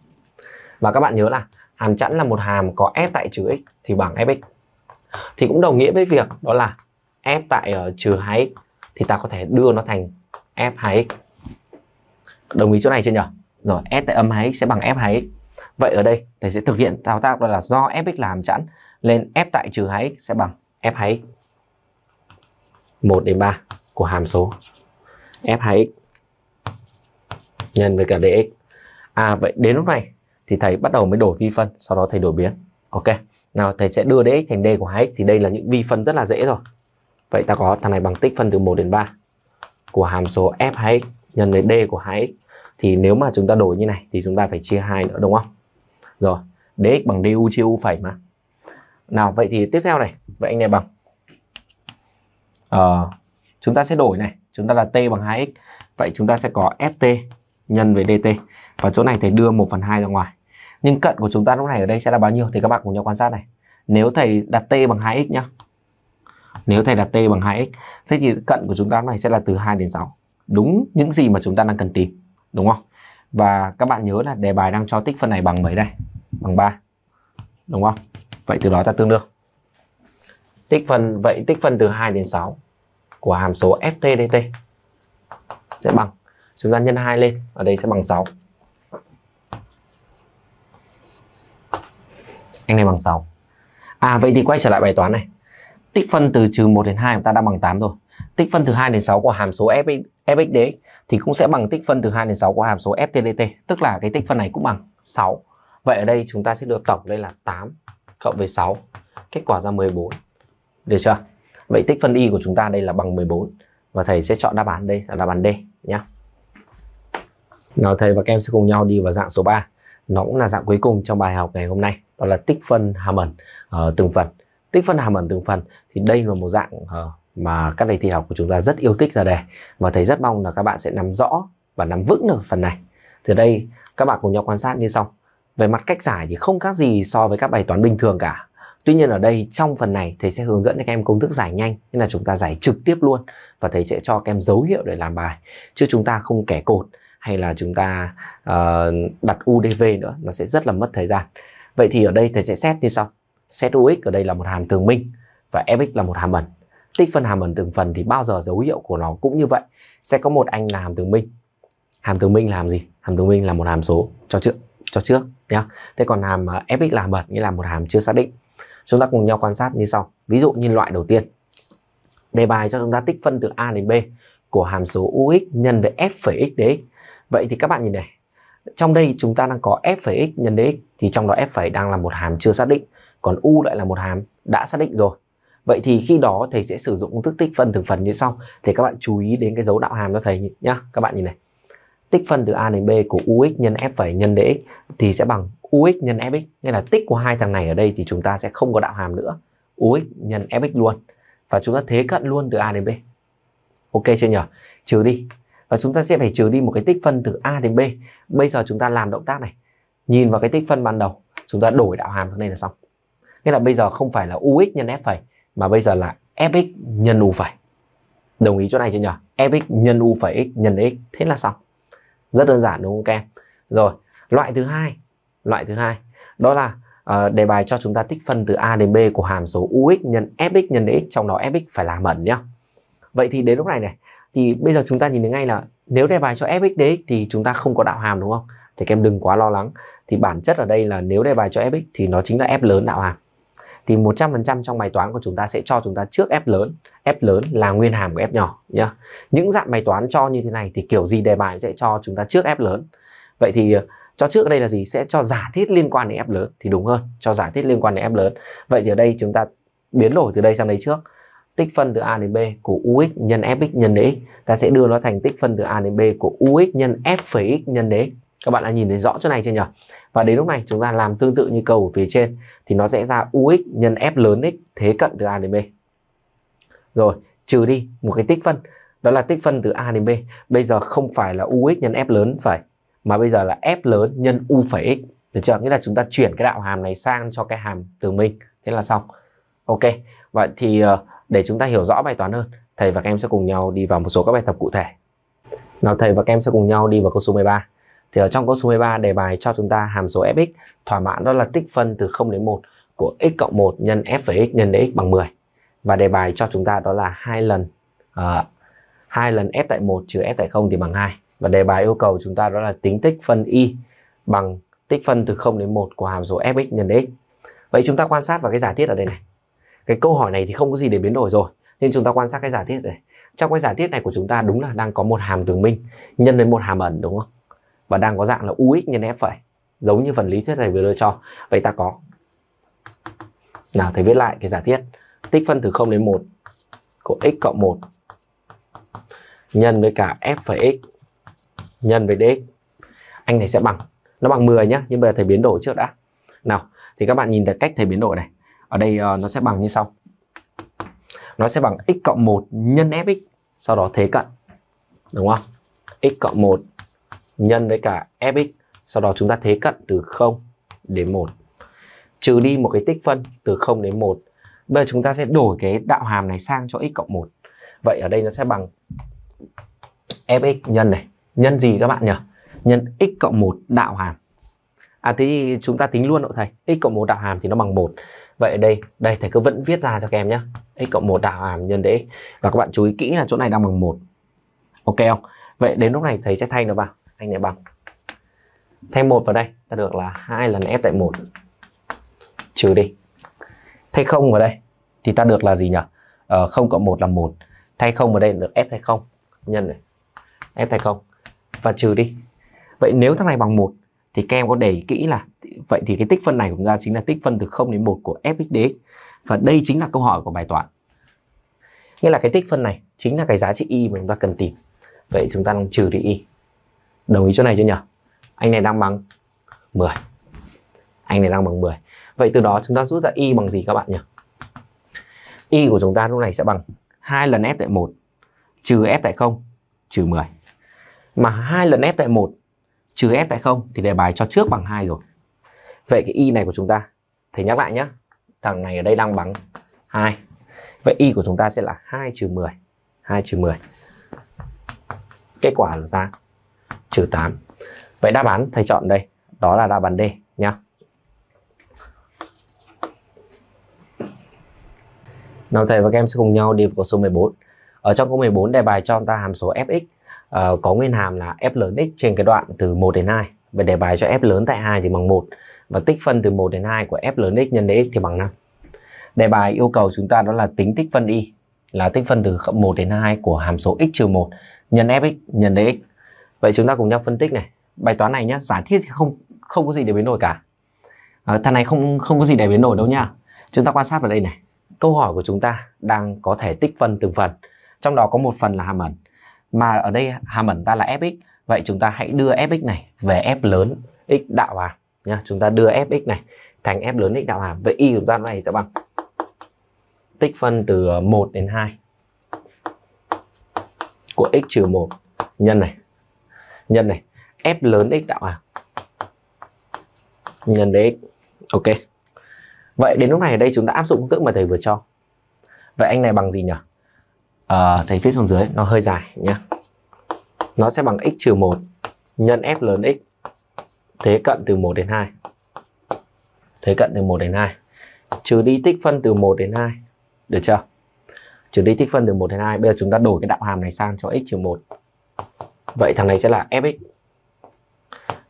A: Và các bạn nhớ là hàm chẵn là một hàm có f tại trừ x thì bằng fx Thì cũng đồng nghĩa với việc đó là f tại uh, trừ 2x Thì ta có thể đưa nó thành f2x đồng ý chỗ này chưa nhỉ rồi s tại âm 2x sẽ bằng f 2x vậy ở đây thầy sẽ thực hiện thao tác là do fx là hàm chẵn nên f tại trừ 2x sẽ bằng f 2x 1 đến 3 của hàm số f 2x nhân với cả dx à vậy đến lúc này thì thầy bắt đầu mới đổi vi phân sau đó thầy đổi biến ok nào thầy sẽ đưa dx thành d của 2x thì đây là những vi phân rất là dễ rồi vậy ta có thằng này bằng tích phân từ 1 đến 3 của hàm số f 2x nhân với d của 2x thì nếu mà chúng ta đổi như này thì chúng ta phải chia hai nữa đúng không rồi dx bằng du chia u phẩy mà nào vậy thì tiếp theo này vậy anh này bằng à, chúng ta sẽ đổi này chúng ta là t bằng 2x vậy chúng ta sẽ có ft nhân với dt và chỗ này thầy đưa 1 phần 2 ra ngoài nhưng cận của chúng ta lúc này ở đây sẽ là bao nhiêu thì các bạn cùng nhau quan sát này nếu thầy đặt t bằng 2x nhá nếu thầy đặt t bằng 2x thế thì cận của chúng ta lúc này sẽ là từ 2 đến 6 đúng những gì mà chúng ta đang cần tìm đúng không và các bạn nhớ là đề bài đang cho tích phân này bằng mấy đây bằng 3 đúng không vậy từ đó ta tương đương tích phân vậy tích phân từ 2 đến 6 của hàm số ft dt sẽ bằng chúng ta nhân 2 lên ở đây sẽ bằng 6 anh này bằng 6 à vậy thì quay trở lại bài toán này tích phân từ trừ 1 đến 2 chúng ta đã bằng 8 rồi tích phân từ 2 đến 6 của hàm số fx, fx thì cũng sẽ bằng tích phân từ 2 đến 6 của hàm số FTDT, tức là cái tích phân này cũng bằng 6. Vậy ở đây chúng ta sẽ được tổng đây là 8 cộng với 6, kết quả ra 14. Được chưa? Vậy tích phân y của chúng ta đây là bằng 14 và thầy sẽ chọn đáp án đây là đáp án D nhá. Nào thầy và các em sẽ cùng nhau đi vào dạng số 3. Nó cũng là dạng cuối cùng trong bài học ngày hôm nay, đó là tích phân hàm ẩn uh, ờ, từng phần. Tích phân hàm ẩn từng phần thì đây là một dạng uh, mà các thầy thi học của chúng ta rất yêu thích ra đề và thầy rất mong là các bạn sẽ nắm rõ và nắm vững được phần này. Từ đây các bạn cùng nhau quan sát như sau. Về mặt cách giải thì không khác gì so với các bài toán bình thường cả. Tuy nhiên ở đây trong phần này thầy sẽ hướng dẫn cho các em công thức giải nhanh Nên là chúng ta giải trực tiếp luôn Và thầy sẽ cho các em dấu hiệu để làm bài Chứ chúng ta không kẻ cột hay là chúng ta uh, đặt UDV nữa Nó sẽ rất là mất thời gian Vậy thì ở đây thầy sẽ xét như sau Xét UX ở đây là một hàm tường minh Và FX là một hàm ẩn tích phân hàm ẩn từng phần thì bao giờ dấu hiệu của nó cũng như vậy sẽ có một anh là hàm tường minh hàm tường minh làm gì hàm tường minh là một hàm số cho trước cho trước nhá thế còn hàm à, fx là hàm ẩn nghĩa là một hàm chưa xác định chúng ta cùng nhau quan sát như sau ví dụ như loại đầu tiên đề bài cho chúng ta tích phân từ a đến b của hàm số ux nhân với f x dx vậy thì các bạn nhìn này trong đây chúng ta đang có f x nhân dx thì trong đó f đang là một hàm chưa xác định còn u lại là một hàm đã xác định rồi Vậy thì khi đó thầy sẽ sử dụng công thức tích phân thực phần như sau. Thì các bạn chú ý đến cái dấu đạo hàm cho thầy nhá. Các bạn nhìn này. Tích phân từ a đến b của ux nhân f phẩy nhân dx thì sẽ bằng ux nhân fx. Nghĩa là tích của hai thằng này ở đây thì chúng ta sẽ không có đạo hàm nữa. ux nhân fx luôn. Và chúng ta thế cận luôn từ a đến b. Ok chưa nhỉ? Trừ đi. Và chúng ta sẽ phải trừ đi một cái tích phân từ a đến b. Bây giờ chúng ta làm động tác này. Nhìn vào cái tích phân ban đầu, chúng ta đổi đạo hàm sang đây là xong. Nghĩa là bây giờ không phải là ux nhân f phẩy mà bây giờ là fx nhân u phẩy đồng ý chỗ này chưa nhỉ fx nhân u phẩy x nhân x thế là xong rất đơn giản đúng không các em rồi loại thứ hai loại thứ hai đó là uh, đề bài cho chúng ta tích phân từ a đến b của hàm số ux nhân fx nhân x trong đó fx phải là mẩn nhá vậy thì đến lúc này này thì bây giờ chúng ta nhìn thấy ngay là nếu đề bài cho fx dx thì chúng ta không có đạo hàm đúng không thì các em đừng quá lo lắng thì bản chất ở đây là nếu đề bài cho fx thì nó chính là f lớn đạo hàm thì 100% trong bài toán của chúng ta sẽ cho chúng ta trước F lớn F lớn là nguyên hàm của F nhỏ nhá những dạng bài toán cho như thế này thì kiểu gì đề bài sẽ cho chúng ta trước F lớn vậy thì ờ, cho trước đây là gì sẽ cho giả thiết liên quan đến F lớn thì đúng hơn cho giả thiết liên quan đến F lớn vậy thì ở đây chúng ta biến đổi từ đây sang đây trước tích phân từ a đến b của ux nhân fx nhân dx ta sẽ đưa nó thành tích phân từ a đến b của ux nhân f phẩy x nhân dx các bạn đã nhìn thấy rõ chỗ này chưa nhỉ và đến lúc này chúng ta làm tương tự như cầu ở phía trên thì nó sẽ ra ux nhân f lớn x thế cận từ a đến b rồi trừ đi một cái tích phân đó là tích phân từ a đến b bây giờ không phải là ux nhân f lớn phải mà bây giờ là f lớn nhân u phẩy x được chưa nghĩa là chúng ta chuyển cái đạo hàm này sang cho cái hàm từ mình thế là xong ok vậy thì ờ, để chúng ta hiểu rõ bài toán hơn thầy và các em sẽ cùng nhau đi vào một số các bài tập cụ thể nào thầy và các em sẽ cùng nhau đi vào câu số 13 thì ở trong câu số 13 đề bài cho chúng ta hàm số fx thỏa mãn đó là tích phân từ 0 đến 1 của x cộng 1 nhân f với x nhân x bằng 10. Và đề bài cho chúng ta đó là hai lần uh, hai lần f tại 1 trừ f tại 0 thì bằng 2. Và đề bài yêu cầu chúng ta đó là tính tích phân y bằng tích phân từ 0 đến 1 của hàm số fx nhân x Vậy chúng ta quan sát vào cái giả thiết ở đây này. Cái câu hỏi này thì không có gì để biến đổi rồi, nên chúng ta quan sát cái giả thiết này. Trong cái giả thiết này của chúng ta đúng là đang có một hàm tường minh nhân với một hàm ẩn đúng không? và đang có dạng là UX nhân F phẩy giống như phần lý thuyết thầy vừa đưa cho vậy ta có nào thầy viết lại cái giả thiết tích phân từ 0 đến 1 của x cộng 1 nhân với cả f phẩy x nhân với dx anh này sẽ bằng nó bằng 10 nhá, nhưng bây giờ thầy biến đổi trước đã nào thì các bạn nhìn thấy cách thầy biến đổi này ở đây uh, nó sẽ bằng như sau nó sẽ bằng x cộng 1 nhân fx sau đó thế cận đúng không x cộng 1 nhân với cả fx sau đó chúng ta thế cận từ 0 đến 1 trừ đi một cái tích phân từ 0 đến 1 bây giờ chúng ta sẽ đổi cái đạo hàm này sang cho x cộng 1 vậy ở đây nó sẽ bằng fx nhân này nhân gì các bạn nhỉ nhân x cộng 1 đạo hàm À thế thì chúng ta tính luôn độ thầy x cộng 1 đạo hàm thì nó bằng 1 Vậy ở đây, đây thầy cứ vẫn viết ra cho các em nhé x cộng 1 đạo hàm nhân dx Và các bạn chú ý kỹ là chỗ này đang bằng 1 Ok không? Vậy đến lúc này thầy sẽ thay nó vào anh này bằng thêm một vào đây ta được là hai lần f tại một trừ đi thay không vào đây thì ta được là gì nhỉ ờ, không cộng 1 là 1 thay không vào đây được f thay không nhân này f thay không và trừ đi vậy nếu thằng này bằng 1 thì các em có để kỹ là vậy thì cái tích phân này của chúng ta chính là tích phân từ 0 đến 1 của fx dx và đây chính là câu hỏi của bài toán nghĩa là cái tích phân này chính là cái giá trị y mà chúng ta cần tìm vậy chúng ta đang trừ đi y Đồng ý chỗ này chưa nhỉ? Anh này đang bằng 10. Anh này đang bằng 10. Vậy từ đó chúng ta rút ra y bằng gì các bạn nhỉ? Y của chúng ta lúc này sẽ bằng 2 lần f tại 1 trừ f tại 0 trừ 10. Mà 2 lần f tại 1 trừ f tại 0 thì đề bài cho trước bằng 2 rồi. Vậy cái y này của chúng ta, thầy nhắc lại nhé, thằng này ở đây đang bằng 2. Vậy y của chúng ta sẽ là 2 trừ 10. 2 trừ 10. Kết quả là ra trừ 8. Vậy đáp án thầy chọn đây, đó là đáp án D nha Nào thầy và các em sẽ cùng nhau đi vào câu số 14. Ở trong câu 14 đề bài cho chúng ta hàm số fx uh, có nguyên hàm là f lớn x trên cái đoạn từ 1 đến 2. Vậy đề bài cho f lớn tại 2 thì bằng 1 và tích phân từ 1 đến 2 của f lớn x nhân dx thì bằng 5. Đề bài yêu cầu chúng ta đó là tính tích phân y là tích phân từ 1 đến 2 của hàm số x trừ 1 nhân fx nhân dx Vậy chúng ta cùng nhau phân tích này. Bài toán này nhé, giả thiết thì không không có gì để biến đổi cả. À, thằng này không không có gì để biến đổi đâu nha. Chúng ta quan sát vào đây này. Câu hỏi của chúng ta đang có thể tích phân từng phần. Trong đó có một phần là hàm ẩn. Mà ở đây hàm ẩn ta là fx. Vậy chúng ta hãy đưa fx này về f lớn x đạo hàm. Nha, chúng ta đưa fx này thành f lớn x đạo hàm. Vậy y của chúng ta này sẽ bằng tích phân từ 1 đến 2 của x trừ 1 nhân này nhân này f lớn x tạo à nhân với x ok vậy đến lúc này ở đây chúng ta áp dụng công thức mà thầy vừa cho vậy anh này bằng gì nhỉ à, thầy viết xuống dưới nó hơi dài nhá nó sẽ bằng x trừ 1 nhân f lớn x thế cận từ 1 đến 2 thế cận từ 1 đến 2 trừ đi tích phân từ 1 đến 2 được chưa trừ đi tích phân từ 1 đến 2 bây giờ chúng ta đổi cái đạo hàm này sang cho x trừ 1 Vậy thằng này sẽ là fx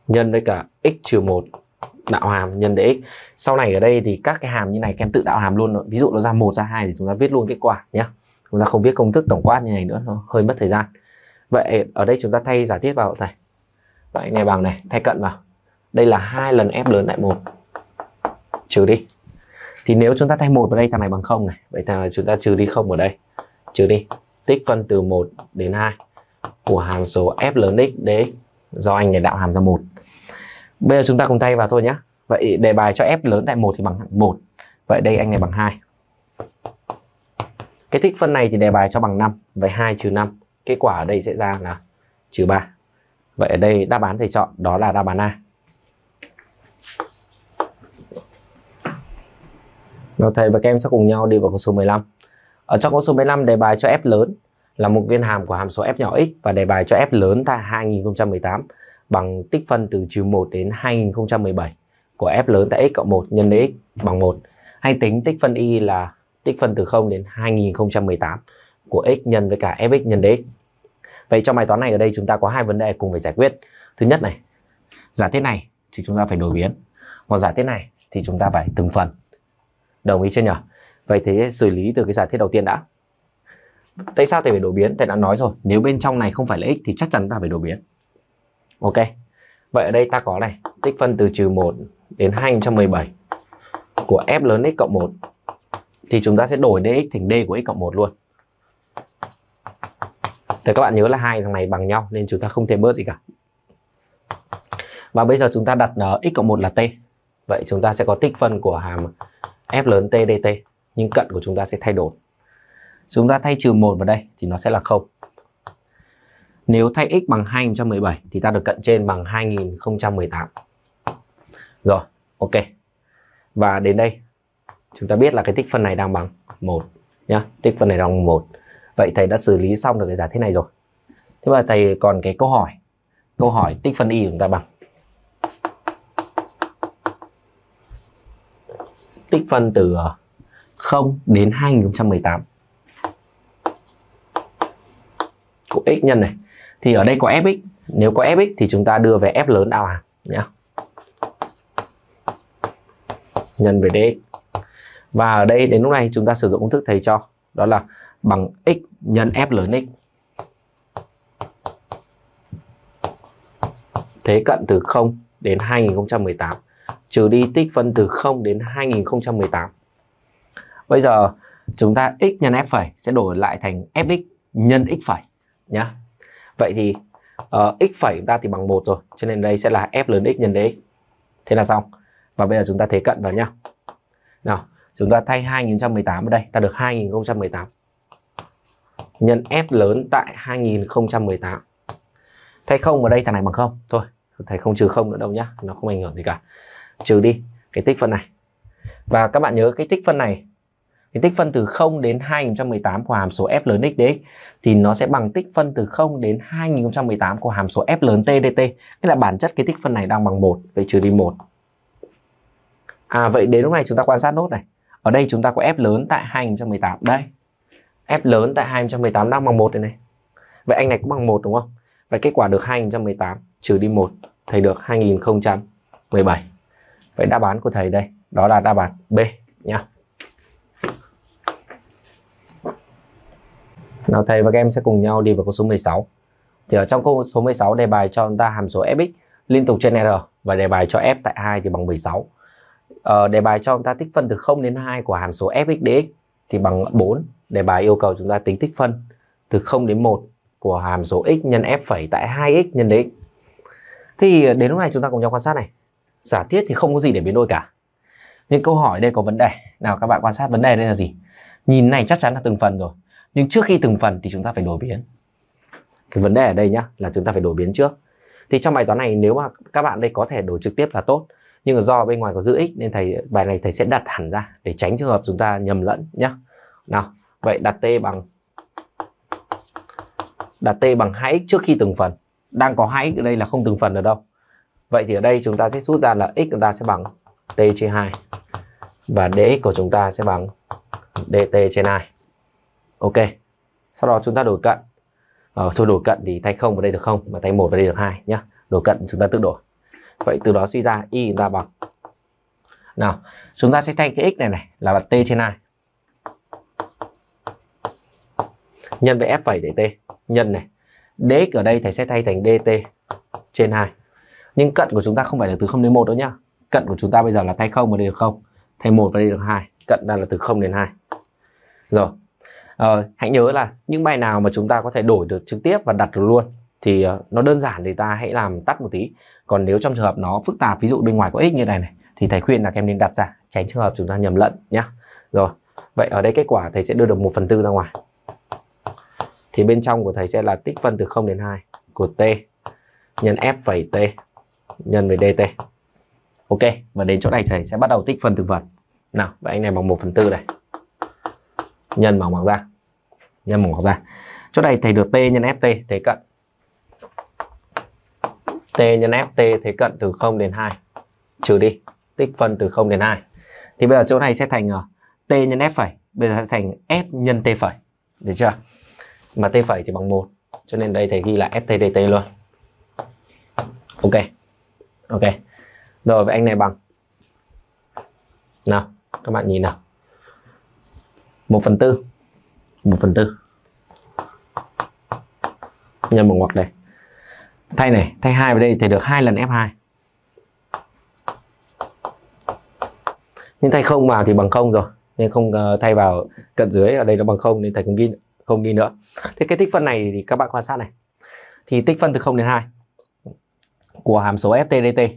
A: nhân với cả x trừ 1 đạo hàm nhân để x Sau này ở đây thì các cái hàm như này kem tự đạo hàm luôn. Rồi. Ví dụ nó ra 1 ra 2 thì chúng ta viết luôn kết quả nhé. Chúng ta không viết công thức tổng quát như này nữa, nó hơi mất thời gian. Vậy ở đây chúng ta thay giả thiết vào này. Vậy này bằng này, thay cận vào. Đây là hai lần f lớn tại 1. Trừ đi. Thì nếu chúng ta thay một vào đây thằng này bằng 0 này, vậy thằng này chúng ta trừ đi không ở đây. Trừ đi. Tích phân từ 1 đến 2 của hàm số f lớn x dx do anh này đạo hàm ra một bây giờ chúng ta cùng thay vào thôi nhé vậy đề bài cho f lớn tại một thì bằng một vậy đây anh này bằng hai cái tích phân này thì đề bài cho bằng 5 vậy 2 trừ 5 kết quả ở đây sẽ ra là trừ 3 vậy ở đây đáp án thầy chọn đó là đáp án A Rồi thầy và các em sẽ cùng nhau đi vào câu số 15 ở trong câu số 15 đề bài cho F lớn là một nguyên hàm của hàm số f nhỏ x và đề bài cho f lớn ta 2018 bằng tích phân từ trừ 1 đến 2017 của f lớn tại x cộng 1 nhân dx bằng 1. Hay tính tích phân y là tích phân từ 0 đến 2018 của x nhân với cả fx nhân dx. Vậy trong bài toán này ở đây chúng ta có hai vấn đề cùng phải giải quyết. Thứ nhất này, giả thiết này thì chúng ta phải đổi biến. Còn giả thiết này thì chúng ta phải từng phần. Đồng ý chưa nhỉ? Vậy thế xử lý từ cái giả thiết đầu tiên đã. Tại sao thầy phải đổi biến? Thầy đã nói rồi, nếu bên trong này không phải là x thì chắc chắn ta phải đổi biến. Ok. Vậy ở đây ta có này, tích phân từ trừ 1 đến 217 của f lớn x cộng 1 thì chúng ta sẽ đổi dx thành d của x cộng 1 luôn. Thì các bạn nhớ là hai thằng này bằng nhau nên chúng ta không thể bớt gì cả. Và bây giờ chúng ta đặt ờ, x cộng 1 là t. Vậy chúng ta sẽ có tích phân của hàm f lớn t dt nhưng cận của chúng ta sẽ thay đổi. Chúng ta thay trừ 1 vào đây thì nó sẽ là 0. Nếu thay x bằng 2017 thì ta được cận trên bằng 2018. Rồi, ok. Và đến đây chúng ta biết là cái tích phân này đang bằng 1 nhá, tích phân này đang bằng 1. Vậy thầy đã xử lý xong được cái giả thiết này rồi. Thế mà thầy còn cái câu hỏi. Câu hỏi tích phân y chúng ta bằng tích phân từ 0 ờ, đến 2018 x nhân này thì ở đây có fx nếu có fx thì chúng ta đưa về f lớn ao hàng nhá nhân về dx và ở đây đến lúc này chúng ta sử dụng công thức thầy cho đó là bằng x nhân f lớn x thế cận từ 0 đến 2018 trừ đi tích phân từ 0 đến 2018 bây giờ chúng ta x nhân f phẩy sẽ đổi lại thành fx nhân x phẩy nhá. Vậy thì uh, x phẩy chúng ta thì bằng 1 rồi, cho nên đây sẽ là f lớn x nhân dx. Thế là xong. Và bây giờ chúng ta thế cận vào nhá. Nào, chúng ta thay 2018 ở đây, ta được 2018 nhân f lớn tại 2018. Thay không ở đây thằng này bằng không thôi, thầy không trừ không nữa đâu nhá, nó không ảnh hưởng gì cả. Trừ đi cái tích phân này. Và các bạn nhớ cái tích phân này thì tích phân từ 0 đến 2018 của hàm số f lớn x dx thì nó sẽ bằng tích phân từ 0 đến 2018 của hàm số f lớn t dt. Nghĩa là bản chất cái tích phân này đang bằng 1, vậy trừ đi 1. À vậy đến lúc này chúng ta quan sát nốt này. Ở đây chúng ta có f lớn tại 2018. Đây. F lớn tại 2018 đang bằng 1 đây này, Vậy anh này cũng bằng 1 đúng không? Vậy kết quả được 2018 trừ đi 1 thầy được 2017. Vậy đáp án của thầy đây, đó là đáp án B nhá. Nào thầy và các em sẽ cùng nhau đi vào câu số 16. Thì ở trong câu số 16 đề bài cho chúng ta hàm số fx liên tục trên r và đề bài cho f tại 2 thì bằng 16. Ờ, đề bài cho chúng ta tích phân từ 0 đến 2 của hàm số fx dx thì bằng 4. Đề bài yêu cầu chúng ta tính tích phân từ 0 đến 1 của hàm số x nhân f phẩy tại 2x nhân dx. Thì đến lúc này chúng ta cùng nhau quan sát này. Giả thiết thì không có gì để biến đổi cả. Nhưng câu hỏi đây có vấn đề. Nào các bạn quan sát vấn đề đây là gì? Nhìn này chắc chắn là từng phần rồi nhưng trước khi từng phần thì chúng ta phải đổi biến cái vấn đề ở đây nhá là chúng ta phải đổi biến trước thì trong bài toán này nếu mà các bạn đây có thể đổi trực tiếp là tốt nhưng mà do bên ngoài có giữ ích nên thầy bài này thầy sẽ đặt hẳn ra để tránh trường hợp chúng ta nhầm lẫn nhá nào vậy đặt t bằng đặt t bằng 2x trước khi từng phần đang có 2x ở đây là không từng phần ở đâu vậy thì ở đây chúng ta sẽ rút ra là x chúng ta sẽ bằng t trên 2 và dx của chúng ta sẽ bằng dt trên 2 ok sau đó chúng ta đổi cận ờ, thôi đổi cận thì thay không vào đây được không Mà thay một vào đây được hai nhá đổi cận chúng ta tự đổi vậy từ đó suy ra y chúng ta bằng nào chúng ta sẽ thay cái x này này là t trên hai nhân với f phẩy để t nhân này dx ở đây thầy sẽ thay thành dt trên 2 nhưng cận của chúng ta không phải là từ 0 đến 1 đâu nhá cận của chúng ta bây giờ là thay 0 vào đây được 0 thay 1 vào đây được 2 cận đang là từ 0 đến 2 rồi uh, hãy nhớ là những bài nào mà chúng ta có thể đổi được trực tiếp và đặt được luôn thì ờ, nó đơn giản thì ta hãy làm tắt một tí còn nếu trong trường hợp nó phức tạp ví dụ bên ngoài có ích như này này thì thầy khuyên là các em nên đặt ra tránh trường hợp chúng ta nhầm lẫn nhá rồi vậy ở đây kết quả thầy sẽ đưa được 1 phần tư ra ngoài thì bên trong của thầy sẽ là tích phân từ 0 đến 2 của t nhân f phẩy t nhân với dt ok và đến chỗ này thầy sẽ bắt đầu tích phân thực vật nào vậy anh này bằng 1 phần tư này nhân bằng bằng ra nhân bằng ngoặc ra chỗ này thầy được t nhân ft thế cận t nhân ft thế cận từ 0 đến 2 trừ đi tích phân từ 0 đến 2 thì bây giờ chỗ này sẽ thành ờ, t nhân f phẩy bây giờ sẽ thành f nhân t phẩy được chưa mà t phẩy thì bằng 1 cho nên đây thầy ghi là ft dt luôn ok ok rồi với anh này bằng nào các bạn nhìn nào 1 phần tư 1 phần tư nhân bằng ngoặc này thay này thay hai vào đây thì được hai lần F2 nhưng thay không vào thì bằng không rồi nên không ờ, thay vào cận dưới ở đây nó bằng không nên thầy không ghi không ghi nữa thế cái tích phân này thì các bạn quan sát này thì tích phân từ 0 đến 2 của hàm số ft dt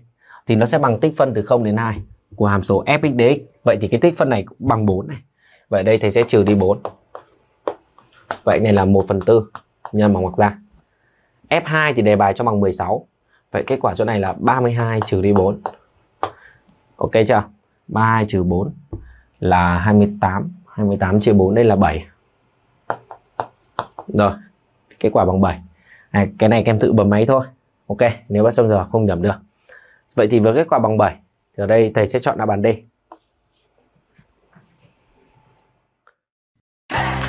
A: thì nó sẽ bằng tích phân từ 0 đến 2 của hàm số fx dx vậy thì cái tích phân này cũng bằng 4 này Vậy đây thầy sẽ trừ đi 4. Vậy này là 1 phần 4 nhân bằng ngoặc ra. F2 thì đề bài cho bằng 16. Vậy kết quả chỗ này là 32 trừ đi 4. Ok chưa? 32 trừ 4 là 28. 28 trừ 4 đây là 7. Rồi, kết quả bằng 7. À, cái này em tự bấm máy thôi. Ok, nếu bắt trong giờ không nhầm được. Vậy thì với kết quả bằng 7 thì ở đây thầy sẽ chọn đáp án D.